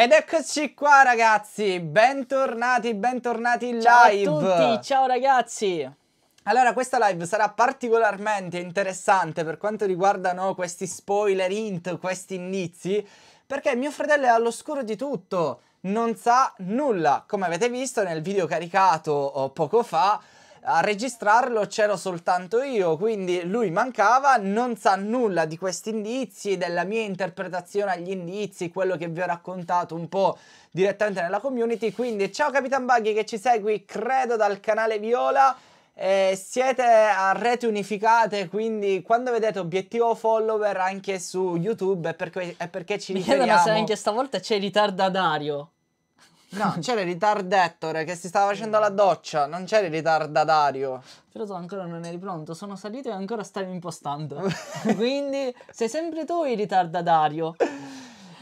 Ed eccoci qua ragazzi, bentornati, bentornati in live. Ciao a tutti, ciao ragazzi. Allora, questa live sarà particolarmente interessante per quanto riguardano questi spoiler hint, questi indizi, perché mio fratello è all'oscuro di tutto, non sa nulla. Come avete visto nel video caricato oh, poco fa, a registrarlo c'ero soltanto io, quindi lui mancava, non sa nulla di questi indizi, della mia interpretazione agli indizi, quello che vi ho raccontato un po' direttamente nella community, quindi ciao Capitan Buggy che ci segui, credo dal canale Viola, eh, siete a rete unificate, quindi quando vedete obiettivo follower anche su YouTube è perché, è perché ci Mi riferiamo... Mi chiedono se anche stavolta c'è ritardatario. No, c'era il ritardettore che si stava facendo la doccia, non c'era il ritardatario. Però tu ancora non eri pronto, sono salito e ancora stavi impostando. Quindi sei sempre tu il ritardatario.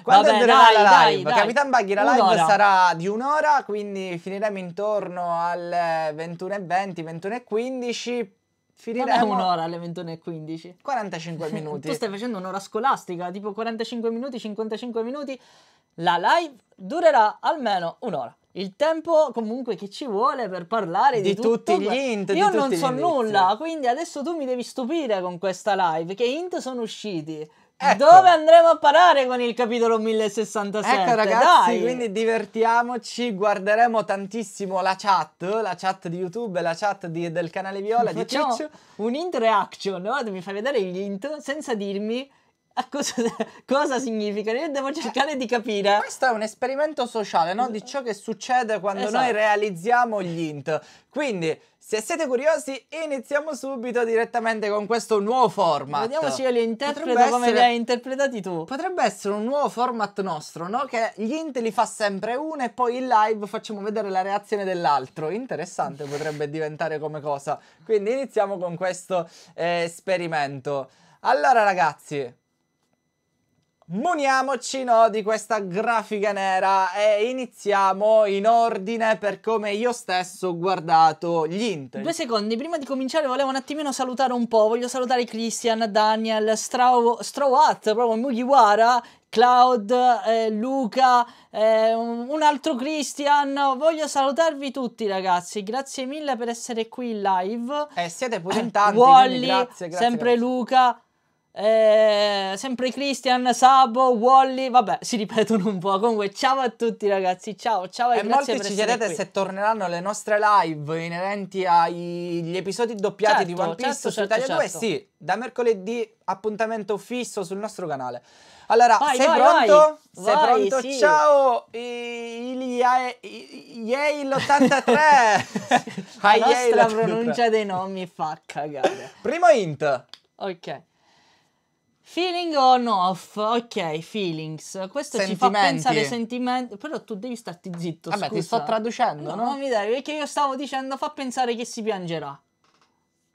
Quando Vabbè, andrà dai, la live? Dai, Capitan Buggy, la live sarà di un'ora, quindi finiremo intorno alle 21.20, 21.15 Finiremo... Non un'ora alle 21.15. 45 minuti. tu stai facendo un'ora scolastica, tipo 45 minuti, 55 minuti. La live durerà almeno un'ora. Il tempo comunque che ci vuole per parlare di, di tutti tutto... gli int. Io non so nulla, quindi adesso tu mi devi stupire con questa live. Che int sono usciti? Ecco. Dove andremo a parare con il capitolo 1066? Ecco ragazzi, Dai. quindi divertiamoci, guarderemo tantissimo la chat, la chat di YouTube, la chat di, del canale Viola, Facciamo di Ciccio. un interaction, no? mi fai vedere gli int senza dirmi Cosa, cosa, significa? Io devo cioè, cercare di capire. Questo è un esperimento sociale, no? Di ciò che succede quando esatto. noi realizziamo gli int. Quindi, se siete curiosi, iniziamo subito direttamente con questo nuovo format. Vediamo se io li interpreto potrebbe come li hai interpretati tu. Potrebbe essere un nuovo format nostro, no? Che gli int li fa sempre uno e poi in live facciamo vedere la reazione dell'altro. Interessante potrebbe diventare come cosa. Quindi iniziamo con questo eh, esperimento. Allora ragazzi, Muniamoci no, di questa grafica nera e iniziamo in ordine per come io stesso ho guardato gli Intel. Due secondi, prima di cominciare volevo un attimino salutare un po', voglio salutare Christian, Daniel, Strau Strawat, proprio Mugiwara, Cloud, eh, Luca, eh, un altro Christian. Voglio salutarvi tutti, ragazzi. Grazie mille per essere qui live. E eh, siete pure in tanti. Wally, grazie, grazie, sempre grazie. Luca. Eh, sempre Christian, Sabo, Wally, vabbè, si ripetono un po'. Comunque, ciao a tutti ragazzi, ciao, ciao e, e molti ci chiedete qui. se torneranno le nostre live inerenti agli episodi doppiati certo, di One Piece certo, su certo, Italia 2. Certo. Sì, da mercoledì appuntamento fisso sul nostro canale. Allora, vai, sei, vai, pronto? Vai. sei pronto? Sì. Ciao, Yale 83. La nostra pronuncia dei nomi fa cagare. Primo int. Ok. Feeling on off, ok, feelings. Questo ci fa pensare sentimenti. Però tu devi starti zitto. Vabbè, scusa. ti sto traducendo, no? no? Non mi dai, perché io stavo dicendo fa pensare che si piangerà.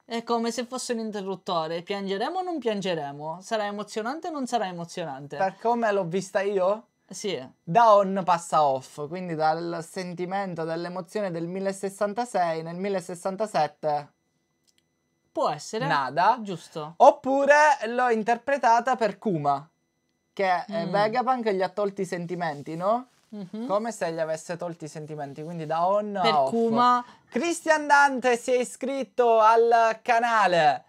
È come se fosse un interruttore. Piangeremo o non piangeremo? Sarà emozionante o non sarà emozionante? Per come l'ho vista io? Sì. Da on passa off, quindi dal sentimento, dall'emozione del 1066 nel 1067 Può essere. Nada. Giusto. Oppure l'ho interpretata per Kuma, che è mm. Vegapunk che gli ha tolti i sentimenti, no? Mm-hmm. Come se gli avesse tolti i sentimenti, quindi da on per a off. Kuma. Cristian Dante si è iscritto al canale.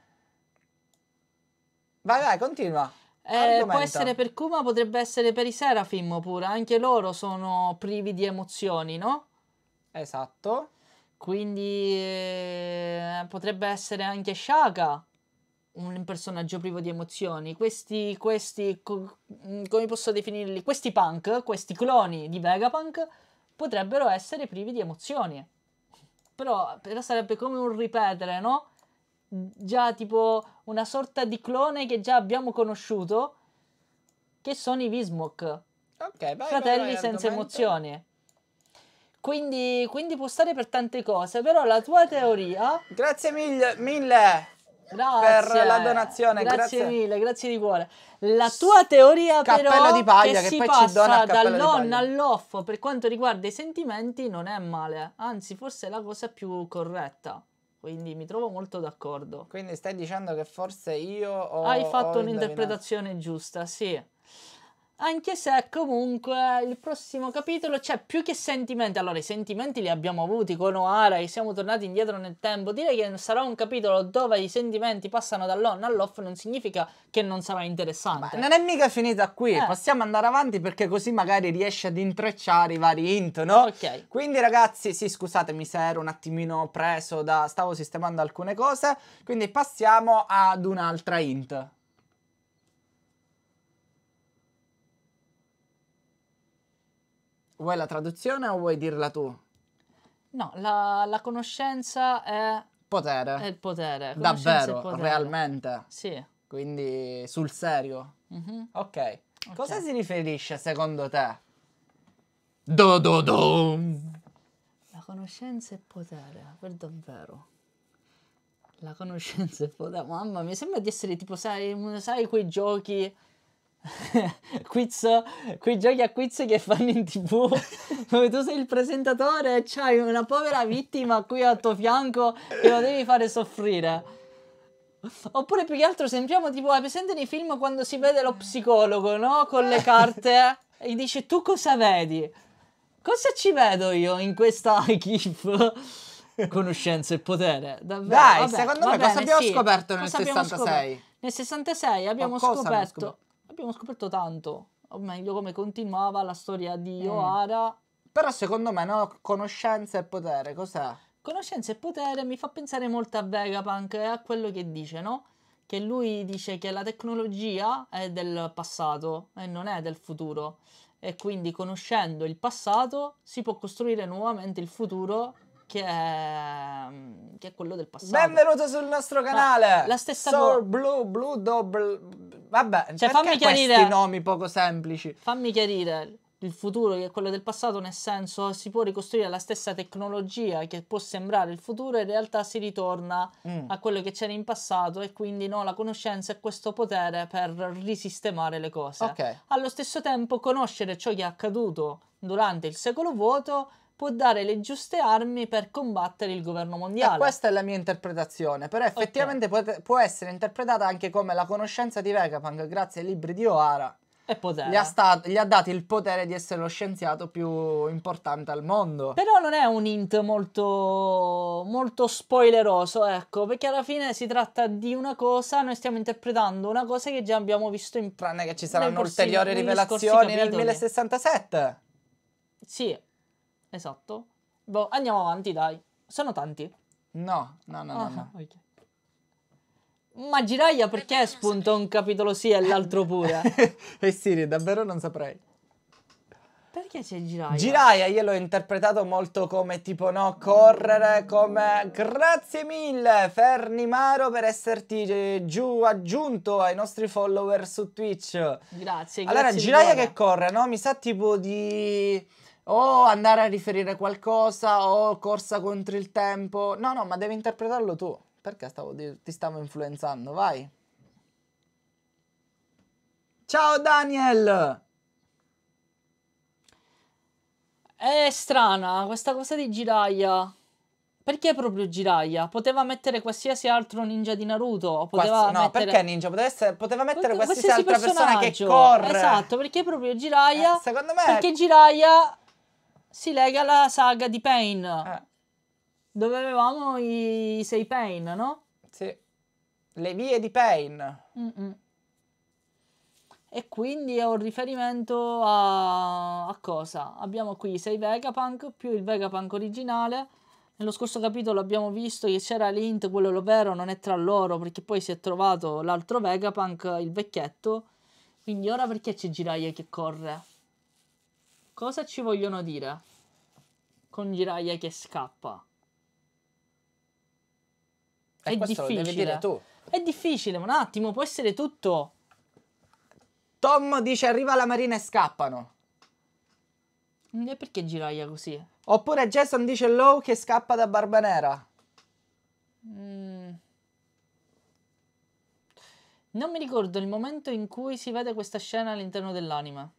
Vai, vai, continua. Eh, può essere per Kuma, potrebbe essere per i Serafim pure, anche loro sono privi di emozioni, no? Esatto. Quindi eh, potrebbe essere anche Shaka un personaggio privo di emozioni. Questi, questi, co mm, come posso definirli? Questi punk, questi cloni di Vegapunk potrebbero essere privi di emozioni. Però, però sarebbe come un ripetere, no? Già tipo una sorta di clone che già abbiamo conosciuto, che sono i Vismok. Okay, vai, Fratelli vai, vai, senza argomento. emozioni. Quindi, quindi può stare per tante cose, però la tua teoria... Grazie mille, mille grazie. per la donazione. Grazie, grazie, mille, grazie di cuore. La tua teoria cappello però di paglia, che, che poi ci dona dal non all'offo per quanto riguarda i sentimenti non è male, anzi forse è la cosa più corretta. Quindi mi trovo molto d'accordo. Quindi stai dicendo che forse io ho Hai fatto un'interpretazione giusta, sì anche se comunque il prossimo capitolo c'è più che sentimenti. Allora, i sentimenti li abbiamo avuti con Oara e siamo tornati indietro nel tempo. Dire che sarà un capitolo dove i sentimenti passano dall'on all'off non significa che non sarà interessante. Ma non è mica finita qui, eh. possiamo andare avanti perché così magari riesce ad intrecciare i vari int, no? Ok. Quindi ragazzi, sì, scusatemi se ero un attimino preso da... stavo sistemando alcune cose, quindi passiamo ad un'altra int. Vuoi la traduzione o vuoi dirla tu? No, la, la conoscenza è... Potere. È il potere. Davvero, il potere. realmente. Sì. Quindi sul serio. Mm-hmm. Okay. Cosa si riferisce secondo te? Do do do! La conoscenza è potere, per davvero. La conoscenza è potere. Mamma mia, sembra di essere tipo, sai, sai quei giochi quiz, quei giochi a quiz che fanno in tv dove tu sei il presentatore e c'hai una povera vittima qui al tuo fianco che lo devi fare soffrire. Oppure più che altro sembriamo tipo, hai presente nei film quando si vede lo psicologo, no? Con le carte e gli dice tu cosa vedi? Cosa ci vedo io in questa GIF? Conoscenza e potere, davvero. Dai, vabbè, secondo me bene, cosa abbiamo sì. scoperto nel cosa 66? Scoperto? Nel 66 abbiamo scoperto, abbiamo scoperto abbiamo scoperto tanto, o meglio come continuava la storia di mm. O'Hara. Però secondo me no, conoscenza e potere, cos'è? Conoscenza e potere mi fa pensare molto a Vegapunk e a quello che dice, no? Che lui dice che la tecnologia è del passato e non è del futuro. E quindi conoscendo il passato si può costruire nuovamente il futuro che è, che è quello del passato. Benvenuto sul nostro canale! la stessa Soul cosa. Blue, Blue Double, Vabbè, cioè, fammi chiarire questi nomi poco semplici. Fammi chiarire il futuro che è quello del passato, nel senso si può ricostruire la stessa tecnologia che può sembrare il futuro, in realtà si ritorna mm. a quello che c'era in passato e quindi no, la conoscenza è questo potere per risistemare le cose. Okay. Allo stesso tempo conoscere ciò che è accaduto durante il secolo vuoto può dare le giuste armi per combattere il governo mondiale. E questa è la mia interpretazione, però effettivamente okay. può essere interpretata anche come la conoscenza di Vegapunk grazie ai libri di O'Hara gli ha, gli ha, dato il potere di essere lo scienziato più importante al mondo. Però non è un int molto, molto spoileroso, ecco, perché alla fine si tratta di una cosa, noi stiamo interpretando una cosa che già abbiamo visto in... Tranne che ci saranno ulteriori rivelazioni nel 1067. Sì, Esatto. Boh, andiamo avanti, dai. Sono tanti? No, no, no, ah, no. no. Okay. Ma Giraia perché spunta un capitolo sì e l'altro pure? eh Siri, davvero non saprei. Perché c'è Giraia? Giraia io l'ho interpretato molto come tipo no, correre come grazie mille Fernimaro per esserti eh, giù aggiunto ai nostri follower su Twitch. Grazie, grazie. Allora Giraia che corre, no? Mi sa tipo di o andare a riferire qualcosa o corsa contro il tempo. No, no, ma devi interpretarlo tu. Perché stavo ti stavo influenzando? Vai. Ciao Daniel! È strana questa cosa di Giraia. Perché proprio Giraia? Poteva mettere qualsiasi altro ninja di Naruto. Poteva Quas- no, mettere... perché ninja? Poteva, essere... Poteva mettere qualsiasi, qualsiasi, altra persona che corre. Esatto, perché proprio Giraia? Eh, secondo me... Perché Giraia si lega alla saga di Pain. Eh. Dove avevamo i, sei Pain, no? Sì. Le vie di Pain. Mm-mm. E quindi è un riferimento a, a cosa? Abbiamo qui i sei Vegapunk più il Vegapunk originale. Nello scorso capitolo abbiamo visto che c'era l'int, quello lo vero non è tra loro perché poi si è trovato l'altro Vegapunk, il vecchietto. Quindi ora perché c'è Giraia che corre? Cosa ci vogliono dire? Con Giraia che scappa. E eh, è difficile. devi dire tu. È difficile, un attimo, può essere tutto. Tom dice arriva la marina e scappano. Mm, e perché Giraia così? Oppure Jason dice Low che scappa da Barbanera. Mm. Non mi ricordo il momento in cui si vede questa scena all'interno dell'anima.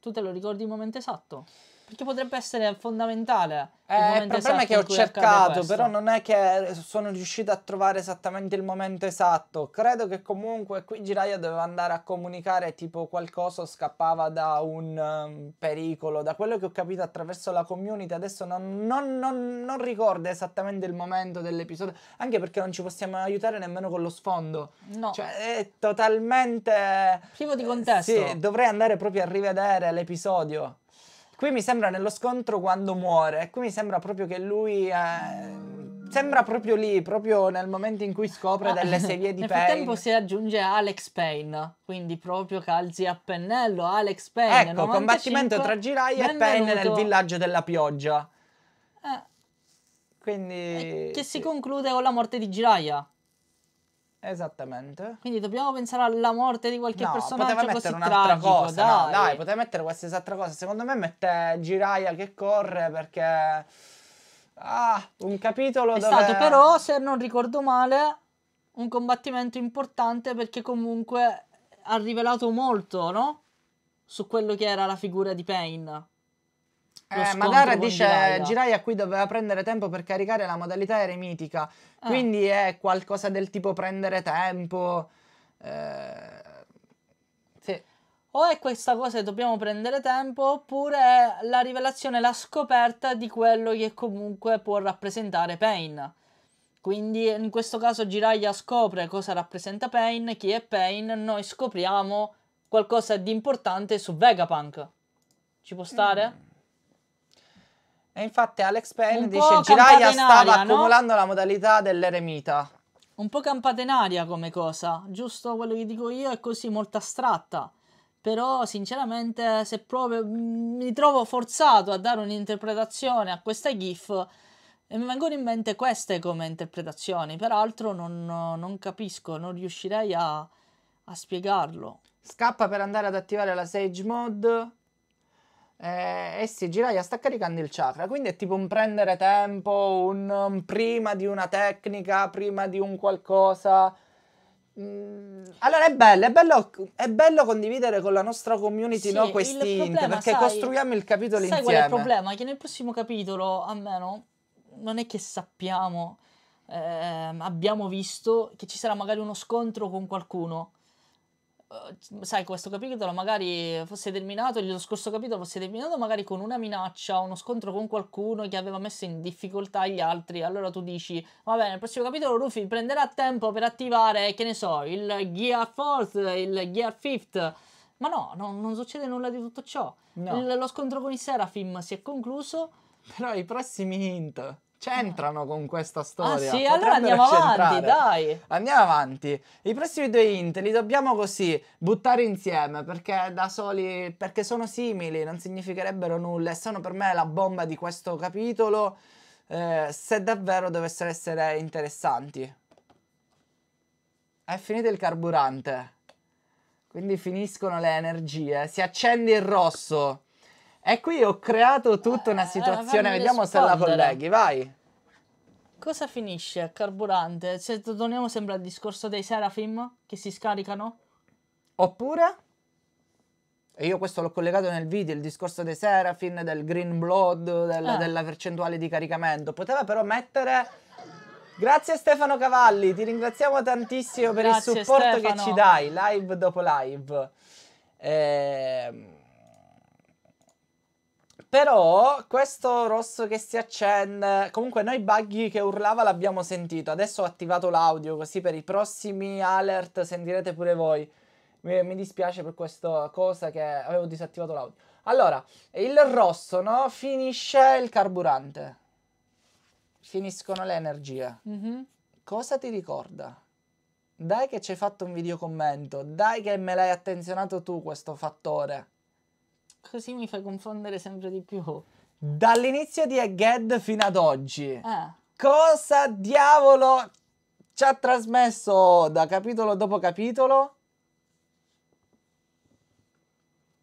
Tu te lo ricordi il momento esatto? Perché potrebbe essere fondamentale. Eh, il, il problema è esatto che ho cercato, però non è che sono riuscito a trovare esattamente il momento esatto. Credo che comunque qui Giraia doveva andare a comunicare tipo qualcosa scappava da un um, pericolo. Da quello che ho capito attraverso la community, adesso non, non, non, non ricordo esattamente il momento dell'episodio. Anche perché non ci possiamo aiutare nemmeno con lo sfondo. No. Cioè è totalmente... Privo di contesto. Sì, dovrei andare proprio a rivedere l'episodio. Qui mi sembra nello scontro quando muore, qui mi sembra proprio che lui... Eh, sembra proprio lì, proprio nel momento in cui scopre ah, delle serie di nel Payne. Nel frattempo si aggiunge Alex Payne, quindi proprio calzi a pennello, Alex Payne. Ecco, 95, combattimento tra Girai e Payne nel villaggio della pioggia. Eh. Quindi... che si conclude con la morte di Giraia. Esattamente. Quindi dobbiamo pensare alla morte di qualche no, personaggio poteva mettere un'altra cosa, dai. No, dai, poteva mettere qualsiasi altra cosa. Secondo me mette Giraia che corre perché ah, un capitolo È dove... stato però, se non ricordo male, un combattimento importante perché comunque ha rivelato molto, no? Su quello che era la figura di Payne. Eh, Madara dice Jiraiya. Jiraiya qui doveva prendere tempo per caricare la modalità eremitica, ah. quindi è qualcosa del tipo prendere tempo. Eh, sì. O è questa cosa che dobbiamo prendere tempo, oppure è la rivelazione, la scoperta di quello che comunque può rappresentare Pain. Quindi in questo caso Giraia scopre cosa rappresenta Pain, chi è Pain, noi scopriamo qualcosa di importante su Vegapunk. Ci può stare? Mm. E infatti Alex Payne Un dice: Giraia stava no? accumulando la modalità dell'eremita. Un po' campata in aria come cosa, giusto quello che dico io, è così molto astratta. Però, sinceramente, se proprio mm, mi trovo forzato a dare un'interpretazione a questa GIF, mi vengono in mente queste come interpretazioni. Peraltro, non, non capisco, non riuscirei a, a spiegarlo. Scappa per andare ad attivare la Sage Mod eh, e eh si Jiraiya sta caricando il chakra, quindi è tipo un prendere tempo, un, um, prima di una tecnica, prima di un qualcosa. Mm, allora è bello, è bello, è bello, condividere con la nostra community sì, no, questi problema, hint, perché sai, costruiamo il capitolo sai insieme. Sai qual è il problema? Che nel prossimo capitolo, almeno, non è che sappiamo, eh, abbiamo visto che ci sarà magari uno scontro con qualcuno eh, sai, questo capitolo magari fosse terminato, lo scorso capitolo fosse terminato magari con una minaccia, uno scontro con qualcuno che aveva messo in difficoltà gli altri, allora tu dici, va bene, nel prossimo capitolo Rufy prenderà tempo per attivare, che ne so, il Gear 4, il Gear 5, ma no, no, non succede nulla di tutto ciò. No. Il, lo scontro con i Seraphim si è concluso. Però i prossimi hint c'entrano con questa ah, storia. Ah sì, allora andiamo centrare. avanti, dai. Andiamo avanti. I prossimi due int li dobbiamo così buttare insieme perché da soli, perché sono simili, non significherebbero nulla e sono per me la bomba di questo capitolo eh, se davvero dovessero essere interessanti. È finito il carburante. Quindi finiscono le energie, si accende il rosso. E qui ho creato tutta una eh, situazione, eh, vediamo rispondere. se la colleghi, vai. Cosa finisce il carburante? Se torniamo sempre al discorso dei Serafim che si scaricano? Oppure? E io questo l'ho collegato nel video, il discorso dei Serafim, del Green Blood, del, eh. della percentuale di caricamento. Poteva però mettere... Grazie Stefano Cavalli, ti ringraziamo tantissimo per Grazie, il supporto Stefano. che ci dai, live dopo live. Ehm... Però questo rosso che si accende... Comunque noi Buggy che urlava l'abbiamo sentito. Adesso ho attivato l'audio così per i prossimi alert sentirete pure voi. Mi, mi dispiace per questa cosa che avevo disattivato l'audio. Allora, il rosso, no? Finisce il carburante. Finiscono le energie. Mm-hmm. Cosa ti ricorda? Dai che ci hai fatto un video commento. Dai che me l'hai attenzionato tu questo fattore. Così mi fai confondere sempre di più. Dall'inizio di Egghead fino ad oggi. Eh. Cosa diavolo ci ha trasmesso da capitolo dopo capitolo?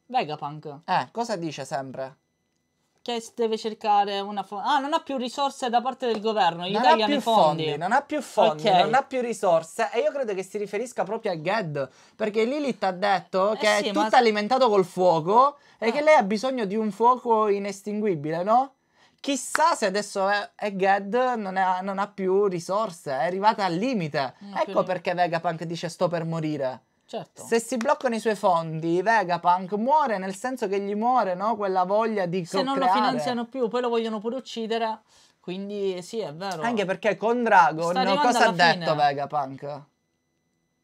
Vegapunk. Eh, cosa dice sempre? che deve cercare una fo- Ah, non ha più risorse da parte del governo, gli non tagliano più fondi. fondi. Non ha più fondi, okay. non ha più risorse e io credo che si riferisca proprio a Ged, perché Lilith ha detto eh che sì, è tutto alimentato col fuoco e ah. che eh. lei ha bisogno di un fuoco inestinguibile, no? Chissà se adesso è, è Ged non, è, non ha più risorse, è arrivata al limite. Ecco perché Vegapunk dice sto per morire. Certo. Se si bloccano i suoi fondi, Vegapunk muore nel senso che gli muore no? quella voglia di Se non lo finanziano più, poi lo vogliono pure uccidere. Quindi sì, è vero. Anche perché con Dragon cosa ha detto Vegapunk?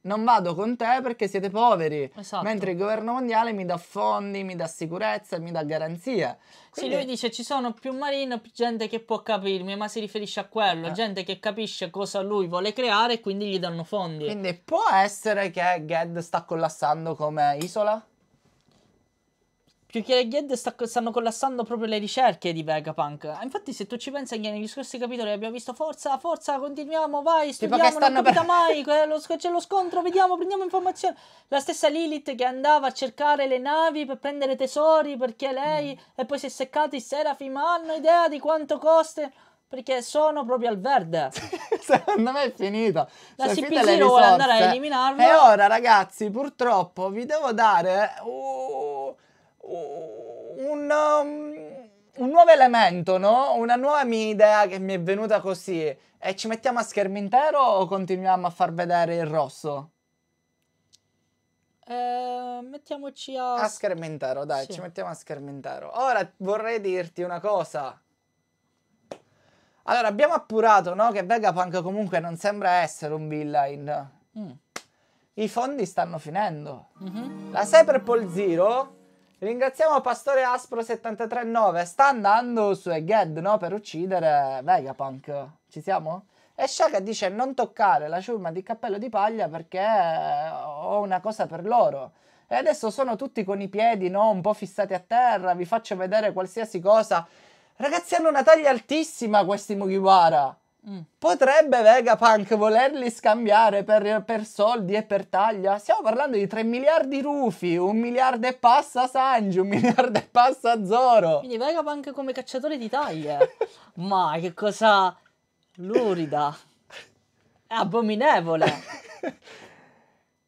non vado con te perché siete poveri. Esatto. Mentre il governo mondiale mi dà fondi, mi dà sicurezza, mi dà garanzie. Quindi... Sì, lui dice ci sono più marine, più gente che può capirmi, ma si riferisce a quello, eh. gente che capisce cosa lui vuole creare e quindi gli danno fondi. Quindi può essere che Ged sta collassando come isola? Più che le GED sta, stanno collassando proprio le ricerche di Vegapunk. Ah, infatti, se tu ci pensi anche negli scorsi capitoli abbiamo visto forza, forza, continuiamo, vai, studiamo, non capita per... mai, c'è lo, c'è lo scontro, vediamo, prendiamo informazioni. La stessa Lilith che andava a cercare le navi per prendere tesori perché lei mm. e poi si è seccata i Serafi, ma hanno idea di quanto costa? perché sono proprio al verde. Secondo me è finita. La cioè, CP0 vuole andare a eliminarlo. E ora, ragazzi, purtroppo vi devo dare. Uh, un, un nuovo elemento, no? Una nuova mia idea che mi è venuta così. E ci mettiamo a schermo intero o continuiamo a far vedere il rosso? Eh, mettiamoci a... A schermo intero, dai, sì. ci mettiamo a schermo intero. Ora vorrei dirti una cosa. Allora, abbiamo appurato, no? Che Vegapunk comunque non sembra essere un villain. Mm. I fondi stanno finendo. Mm -hmm. La Cyberpol Zero Ringraziamo Pastore Aspro 739. Sta andando su Egged, no? Per uccidere Vegapunk. Ci siamo? E Shaka dice non toccare la ciurma di cappello di paglia perché ho una cosa per loro. E adesso sono tutti con i piedi, no? Un po' fissati a terra, vi faccio vedere qualsiasi cosa. Ragazzi hanno una taglia altissima questi Mugiwara. Mm. Potrebbe Vegapunk volerli scambiare per, per, soldi e per taglia? Stiamo parlando di 3 miliardi Rufy, un miliardo e passa Sanji, un miliardo e passa Zoro. Quindi Vegapunk come cacciatore di taglie? Ma che cosa lurida. È abominevole.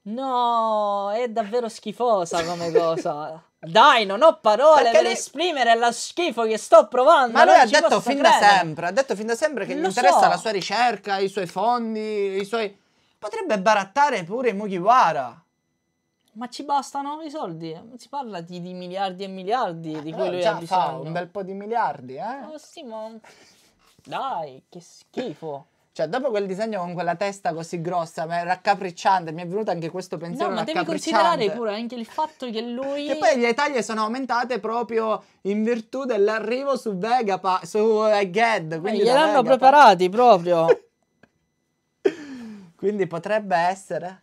No, è davvero schifosa come cosa. Dai, non ho parole Perché per lei... esprimere la schifo che sto provando. Ma lui ha detto fin credere. da sempre, ha detto fin da sempre che Lo gli interessa so. la sua ricerca, i suoi fondi, i suoi... Potrebbe barattare pure i Mugiwara. Ma ci bastano i soldi? Non si parla di, di miliardi e miliardi di cui eh, lui già ha bisogno. Fa un bel po' di miliardi, eh? Oh, sì, ma... Dai, che schifo. Cioè, dopo quel disegno con quella testa così grossa, ma raccapricciante, mi è venuto anche questo pensiero. No, ma devi considerare pure anche il fatto che lui. Che poi le taglie sono aumentate proprio in virtù dell'arrivo su Vegapa, su uh, Ged. Eh, gliel'hanno preparati proprio. quindi potrebbe essere.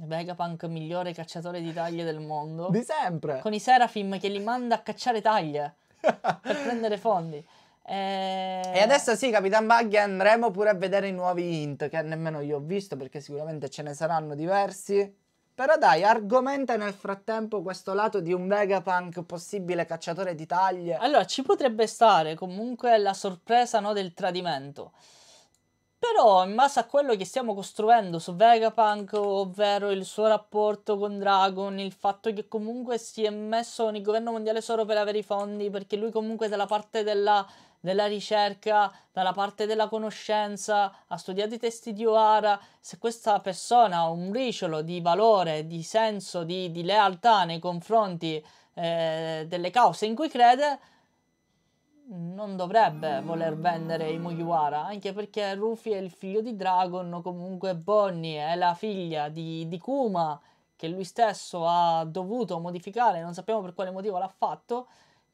Vegapunk migliore cacciatore di taglie del mondo. Di sempre. Con i Serafim che li manda a cacciare taglie per prendere fondi. Eh... E adesso sì, Capitan Buggy, andremo pure a vedere i nuovi int, che nemmeno io ho visto perché sicuramente ce ne saranno diversi. Però dai, argomenta nel frattempo questo lato di un Vegapunk possibile cacciatore di taglie. Allora, ci potrebbe stare comunque la sorpresa no, del tradimento. Però in base a quello che stiamo costruendo su Vegapunk, ovvero il suo rapporto con Dragon, il fatto che comunque si è messo con il governo mondiale solo per avere i fondi, perché lui comunque dalla parte della della ricerca, dalla parte della conoscenza, ha studiato i testi di O'Hara, se questa persona ha un briciolo di valore, di senso, di, di lealtà nei confronti eh, delle cause in cui crede, non dovrebbe voler vendere i Mugiwara, anche perché Rufy è il figlio di Dragon, comunque Bonnie è la figlia di, di Kuma, che lui stesso ha dovuto modificare, non sappiamo per quale motivo l'ha fatto,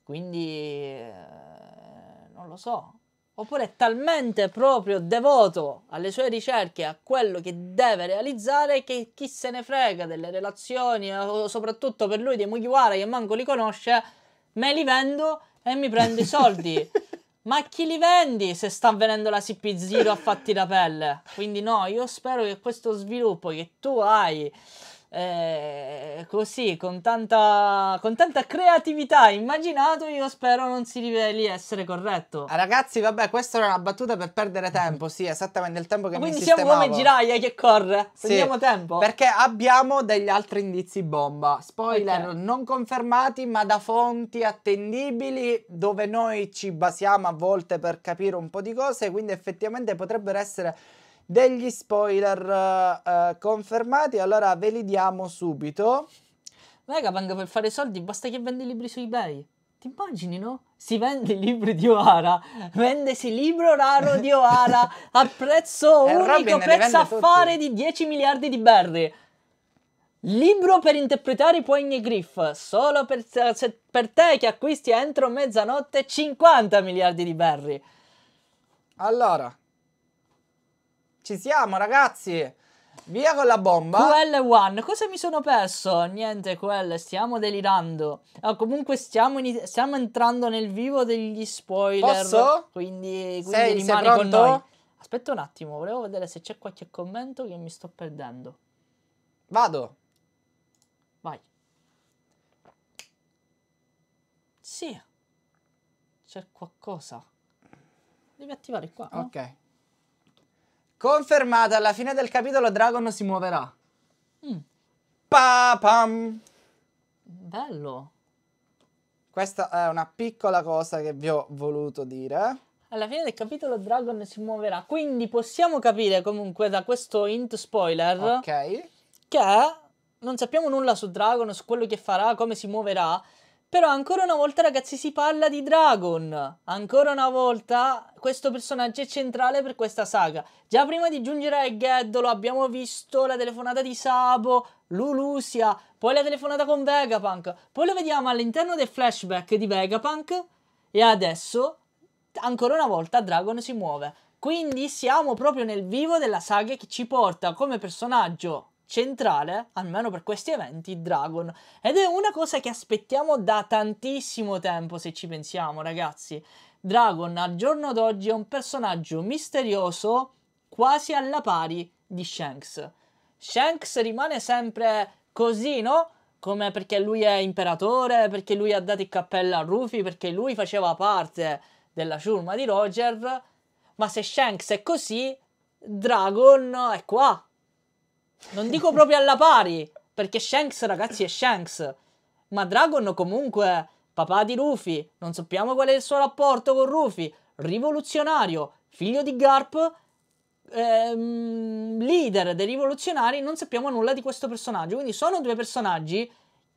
quindi... Eh non lo so. Oppure è talmente proprio devoto alle sue ricerche, a quello che deve realizzare, che chi se ne frega delle relazioni, eh, soprattutto per lui dei Mugiwara che manco li conosce, me li vendo e mi prendo i soldi. Ma chi li vendi se sta venendo la CP0 a fatti la pelle? Quindi no, io spero che questo sviluppo che tu hai eh, così, con tanta, con tanta creatività immaginato, io spero non si riveli essere corretto. Ah, ragazzi, vabbè, questa era una battuta per perdere tempo, sì, esattamente il tempo che Ma mi quindi sistemavo. Quindi siamo come Giraia che corre, sì, tempo. Perché abbiamo degli altri indizi bomba, spoiler okay. non confermati ma da fonti attendibili dove noi ci basiamo a volte per capire un po' di cose, quindi effettivamente potrebbero essere degli spoiler uh, confermati, allora ve li diamo subito. Raga, Vanga, per fare soldi basta che vendi libri su eBay. Ti immagini, no? Si vende i libri di Oara, vendesi il libro raro di Oara a prezzo eh, unico, prezzo affare tutti. di 10 miliardi di berri. Libro per interpretare i pugni e griff, solo per, per te che acquisti entro mezzanotte 50 miliardi di berri. Allora, ci siamo ragazzi! Via con la bomba. QL1, cosa mi sono perso? Niente, QL, stiamo delirando. Ah, comunque stiamo, stiamo, entrando nel vivo degli spoiler. Posso? Quindi, quindi sei, rimani sei con noi. Aspetta un attimo, volevo vedere se c'è qualche commento che mi sto perdendo. Vado. Vai. Sì. C'è qualcosa. Devi attivare qua. Ok. No? Confermata, alla fine del capitolo Dragon si muoverà. Mm. Pa pam. Bello. Questa è una piccola cosa che vi ho voluto dire. Alla fine del capitolo Dragon si muoverà, quindi possiamo capire comunque da questo int spoiler okay. che non sappiamo nulla su Dragon, su quello che farà, come si muoverà, però ancora una volta ragazzi si parla di Dragon, ancora una volta questo personaggio è centrale per questa saga. Già prima di giungere a Eggheddolo abbiamo visto la telefonata di Sabo, Lulusia, poi la telefonata con Vegapunk, poi lo vediamo all'interno del flashback di Vegapunk e adesso ancora una volta Dragon si muove. Quindi siamo proprio nel vivo della saga che ci porta come personaggio centrale, almeno per questi eventi, Dragon. Ed è una cosa che aspettiamo da tantissimo tempo, se ci pensiamo, ragazzi. Dragon al giorno d'oggi è un personaggio misterioso quasi alla pari di Shanks. Shanks rimane sempre così, no? Come perché lui è imperatore, perché lui ha dato il cappello a Rufy, perché lui faceva parte della ciurma di Roger. Ma se Shanks è così, Dragon è qua, non dico proprio alla pari, perché Shanks, ragazzi, è Shanks. Ma Dragon comunque, papà di Rufy, non sappiamo qual è il suo rapporto con Rufy, rivoluzionario, figlio di Garp, ehm, leader dei rivoluzionari, non sappiamo nulla di questo personaggio. Quindi sono due personaggi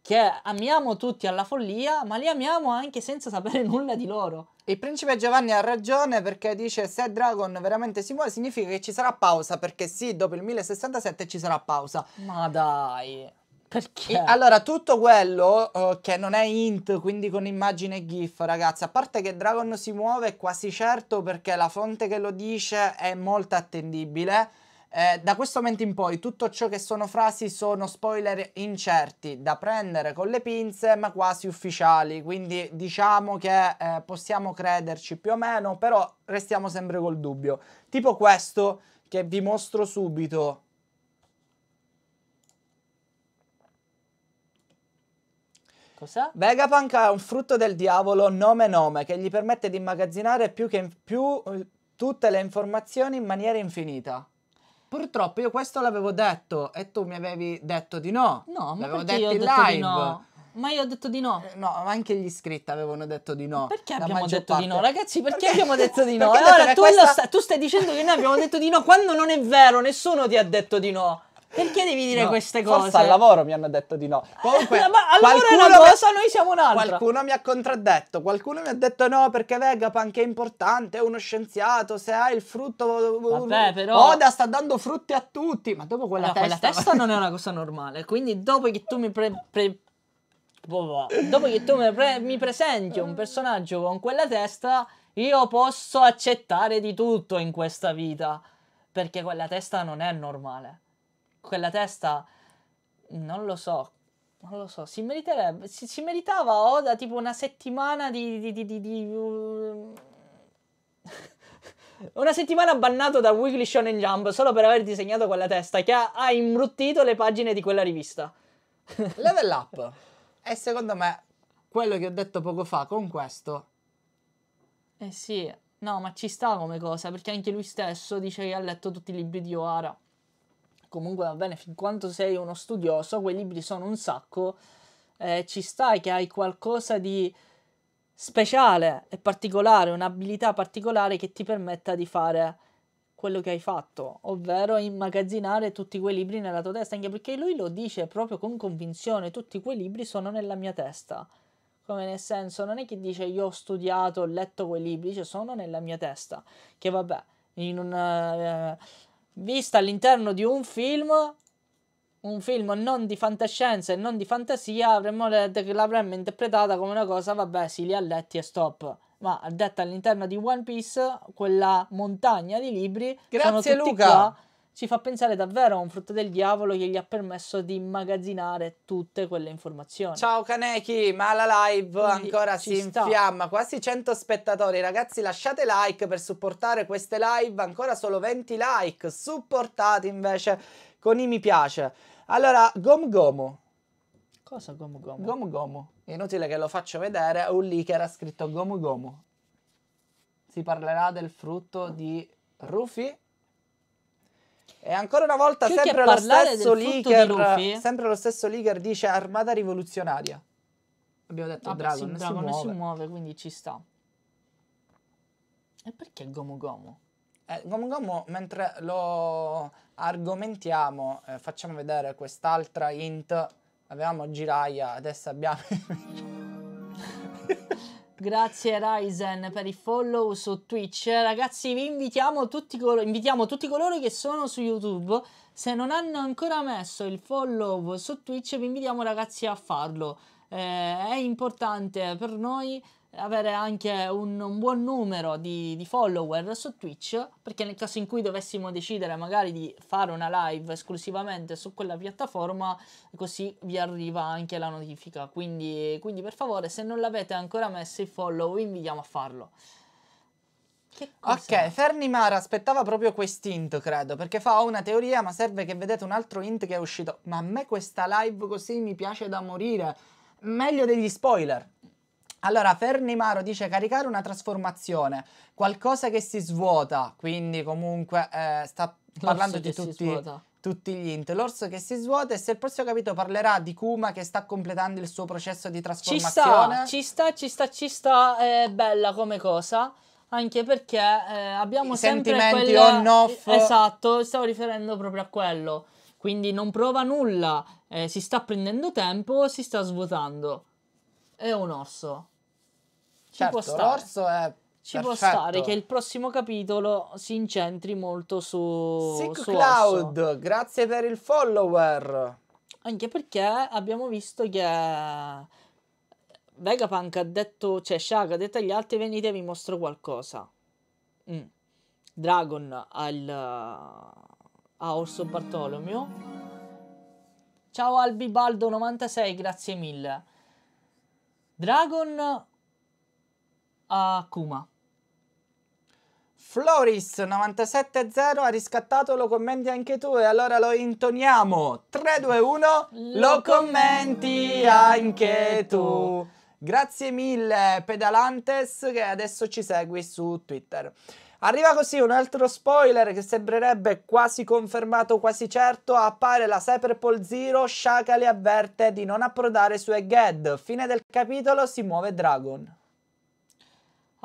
che amiamo tutti alla follia, ma li amiamo anche senza sapere nulla di loro. Il principe Giovanni ha ragione perché dice se Dragon veramente si muove significa che ci sarà pausa, perché sì, dopo il 1067 ci sarà pausa. Ma dai. Perché? E allora, tutto quello uh, che non è int, quindi con immagine e gif, ragazzi, a parte che Dragon si muove è quasi certo perché la fonte che lo dice è molto attendibile eh, da questo momento in poi tutto ciò che sono frasi sono spoiler incerti da prendere con le pinze ma quasi ufficiali, quindi diciamo che eh, possiamo crederci più o meno, però restiamo sempre col dubbio. Tipo questo che vi mostro subito. Cosa? Vegapunk è un frutto del diavolo nome nome che gli permette di immagazzinare più che più eh, tutte le informazioni in maniera infinita. Purtroppo io questo l'avevo detto e tu mi avevi detto di no. No, ma l'avevo detto io ho in detto live. Di no. Ma io ho detto di no. Eh, no, ma anche gli iscritti avevano detto di no. Perché abbiamo detto parte. di no, ragazzi? Perché, perché abbiamo detto di no? allora tu, questa... sta, tu stai dicendo che noi abbiamo detto di no quando non è vero, nessuno ti ha detto di no. Perché devi dire no, queste cose? Forse al lavoro mi hanno detto di no. Eh, Comunque, ma, ma allora è una cosa, noi siamo un'altra. Qualcuno mi ha contraddetto, qualcuno mi ha detto no perché Vegapunk è importante, è uno scienziato, se ha il frutto... Vabbè, però... Oda sta dando frutti a tutti, ma dopo quella no, testa... Quella testa non è una cosa normale, quindi dopo che tu mi pre... pre... Boh, boh, dopo che tu mi, pre... mi presenti un personaggio con quella testa, io posso accettare di tutto in questa vita. Perché quella testa non è normale quella testa, non lo so, non lo so, si, meriterebbe, si, si meritava Oda oh, tipo una settimana di... di, di, di, di uh... una settimana bannato da Weekly Shonen Jump solo per aver disegnato quella testa che ha, ha imbruttito le pagine di quella rivista. Level up. E secondo me quello che ho detto poco fa con questo... Eh sì, no, ma ci sta come cosa, perché anche lui stesso dice che ha letto tutti i libri di Oara comunque va bene, fin quanto sei uno studioso, quei libri sono un sacco, eh, ci stai che hai qualcosa di speciale e particolare, un'abilità particolare che ti permetta di fare quello che hai fatto, ovvero immagazzinare tutti quei libri nella tua testa, anche perché lui lo dice proprio con convinzione, tutti quei libri sono nella mia testa. Come nel senso, non è che dice io ho studiato, ho letto quei libri, cioè sono nella mia testa, che vabbè, in un... Eh, vista all'interno di un film, un film non di fantascienza e non di fantasia, avremmo che l'avremmo interpretata come una cosa, vabbè, sì, li ha letti e stop. Ma detta all'interno di One Piece, quella montagna di libri, Grazie sono tutti Luca. qua ci fa pensare davvero a un frutto del diavolo che gli ha permesso di immagazzinare tutte quelle informazioni. Ciao Kaneki, ma la live Quindi ancora si sta. infiamma, quasi 100 spettatori, ragazzi lasciate like per supportare queste live, ancora solo 20 like, supportate invece con i mi piace. Allora, Gom Gomu. Cosa Gomu Gomu? Gomu Gomu. Inutile che lo faccio vedere, un lì che era scritto Gomu Gomu. Si parlerà del frutto di Rufy e ancora una volta Più sempre lo, stesso leaker, sempre lo stesso leaker dice armata rivoluzionaria. Abbiamo detto Vabbè, Dragon, sì, non, Dragon si muove. quindi ci sta. E perché Gomu Gomu? Eh, Gomu Gomu, mentre lo argomentiamo, eh, facciamo vedere quest'altra int. Avevamo Giraia, adesso abbiamo... Grazie Ryzen per il follow su Twitch. Ragazzi, vi invitiamo tutti, invitiamo tutti coloro che sono su YouTube. Se non hanno ancora messo il follow su Twitch, vi invitiamo ragazzi a farlo. Eh, è importante per noi avere anche un, un buon numero di, di, follower su Twitch, perché nel caso in cui dovessimo decidere magari di fare una live esclusivamente su quella piattaforma, così vi arriva anche la notifica. Quindi, quindi per favore, se non l'avete ancora messo il follow, vi invitiamo a farlo. Ok, Ferni Mara aspettava proprio quest'int, credo, perché fa una teoria, ma serve che vedete un altro int che è uscito. Ma a me questa live così mi piace da morire. Meglio degli spoiler. Allora, Fernimaro dice caricare una trasformazione, qualcosa che si svuota, quindi comunque eh, sta parlando di tutti, tutti, gli int. L'orso che si svuota e se il prossimo capitolo parlerà di Kuma che sta completando il suo processo di trasformazione. Ci sta, ci sta, ci sta, ci sta, è bella come cosa. Anche perché eh, abbiamo I sempre sentimenti quella... on-off. Esatto, stavo riferendo proprio a quello. Quindi non prova nulla, eh, si sta prendendo tempo, si sta svuotando. È un orso. Ci certo, può stare. L'orso è ci Perfetto. può stare che il prossimo capitolo si incentri molto su Sick su Cloud, orso. grazie per il follower. Anche perché abbiamo visto che Vegapunk ha detto, cioè Shaka ha detto agli altri venite vi mostro qualcosa. Mm. Dragon al, a Orso Bartolomeo. Ciao Albibaldo96, grazie mille. Dragon a Kuma. Floris970 ha riscattato, lo commenti anche tu e allora lo intoniamo. 3, 2, 1, lo commenti anche tu. Grazie mille Pedalantes che adesso ci segui su Twitter. Arriva così un altro spoiler che sembrerebbe quasi confermato, quasi certo, appare la Cyperpol Zero, Shaka le avverte di non approdare su Egghead. Fine del capitolo si muove Dragon.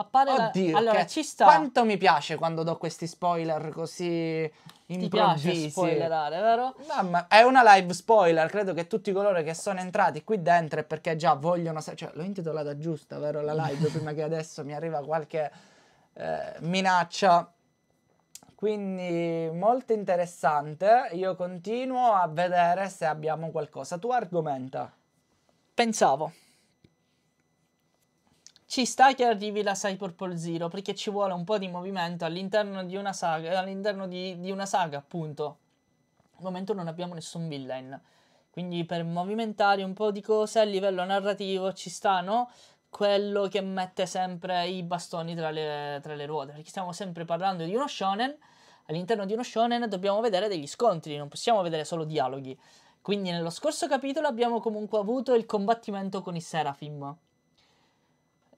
Appare Oddio, la... allora, ci sta. Quanto mi piace quando do questi spoiler così improvvisi. Ti piace spoilerare, vero? Mamma, ma è una live spoiler, credo che tutti coloro che sono entrati qui dentro è perché già vogliono, cioè l'ho intitolata giusta, vero, la live prima che adesso mi arriva qualche eh, minaccia. Quindi molto interessante, io continuo a vedere se abbiamo qualcosa. Tu argomenta. Pensavo ci sta che arrivi la Cyberpol Zero perché ci vuole un po' di movimento all'interno di una saga, all'interno di, di una saga appunto. Al momento non abbiamo nessun villain, quindi per movimentare un po' di cose a livello narrativo ci sta, no? quello che mette sempre i bastoni tra le, tra le ruote, perché stiamo sempre parlando di uno shonen, all'interno di uno shonen dobbiamo vedere degli scontri, non possiamo vedere solo dialoghi. Quindi nello scorso capitolo abbiamo comunque avuto il combattimento con i Seraphim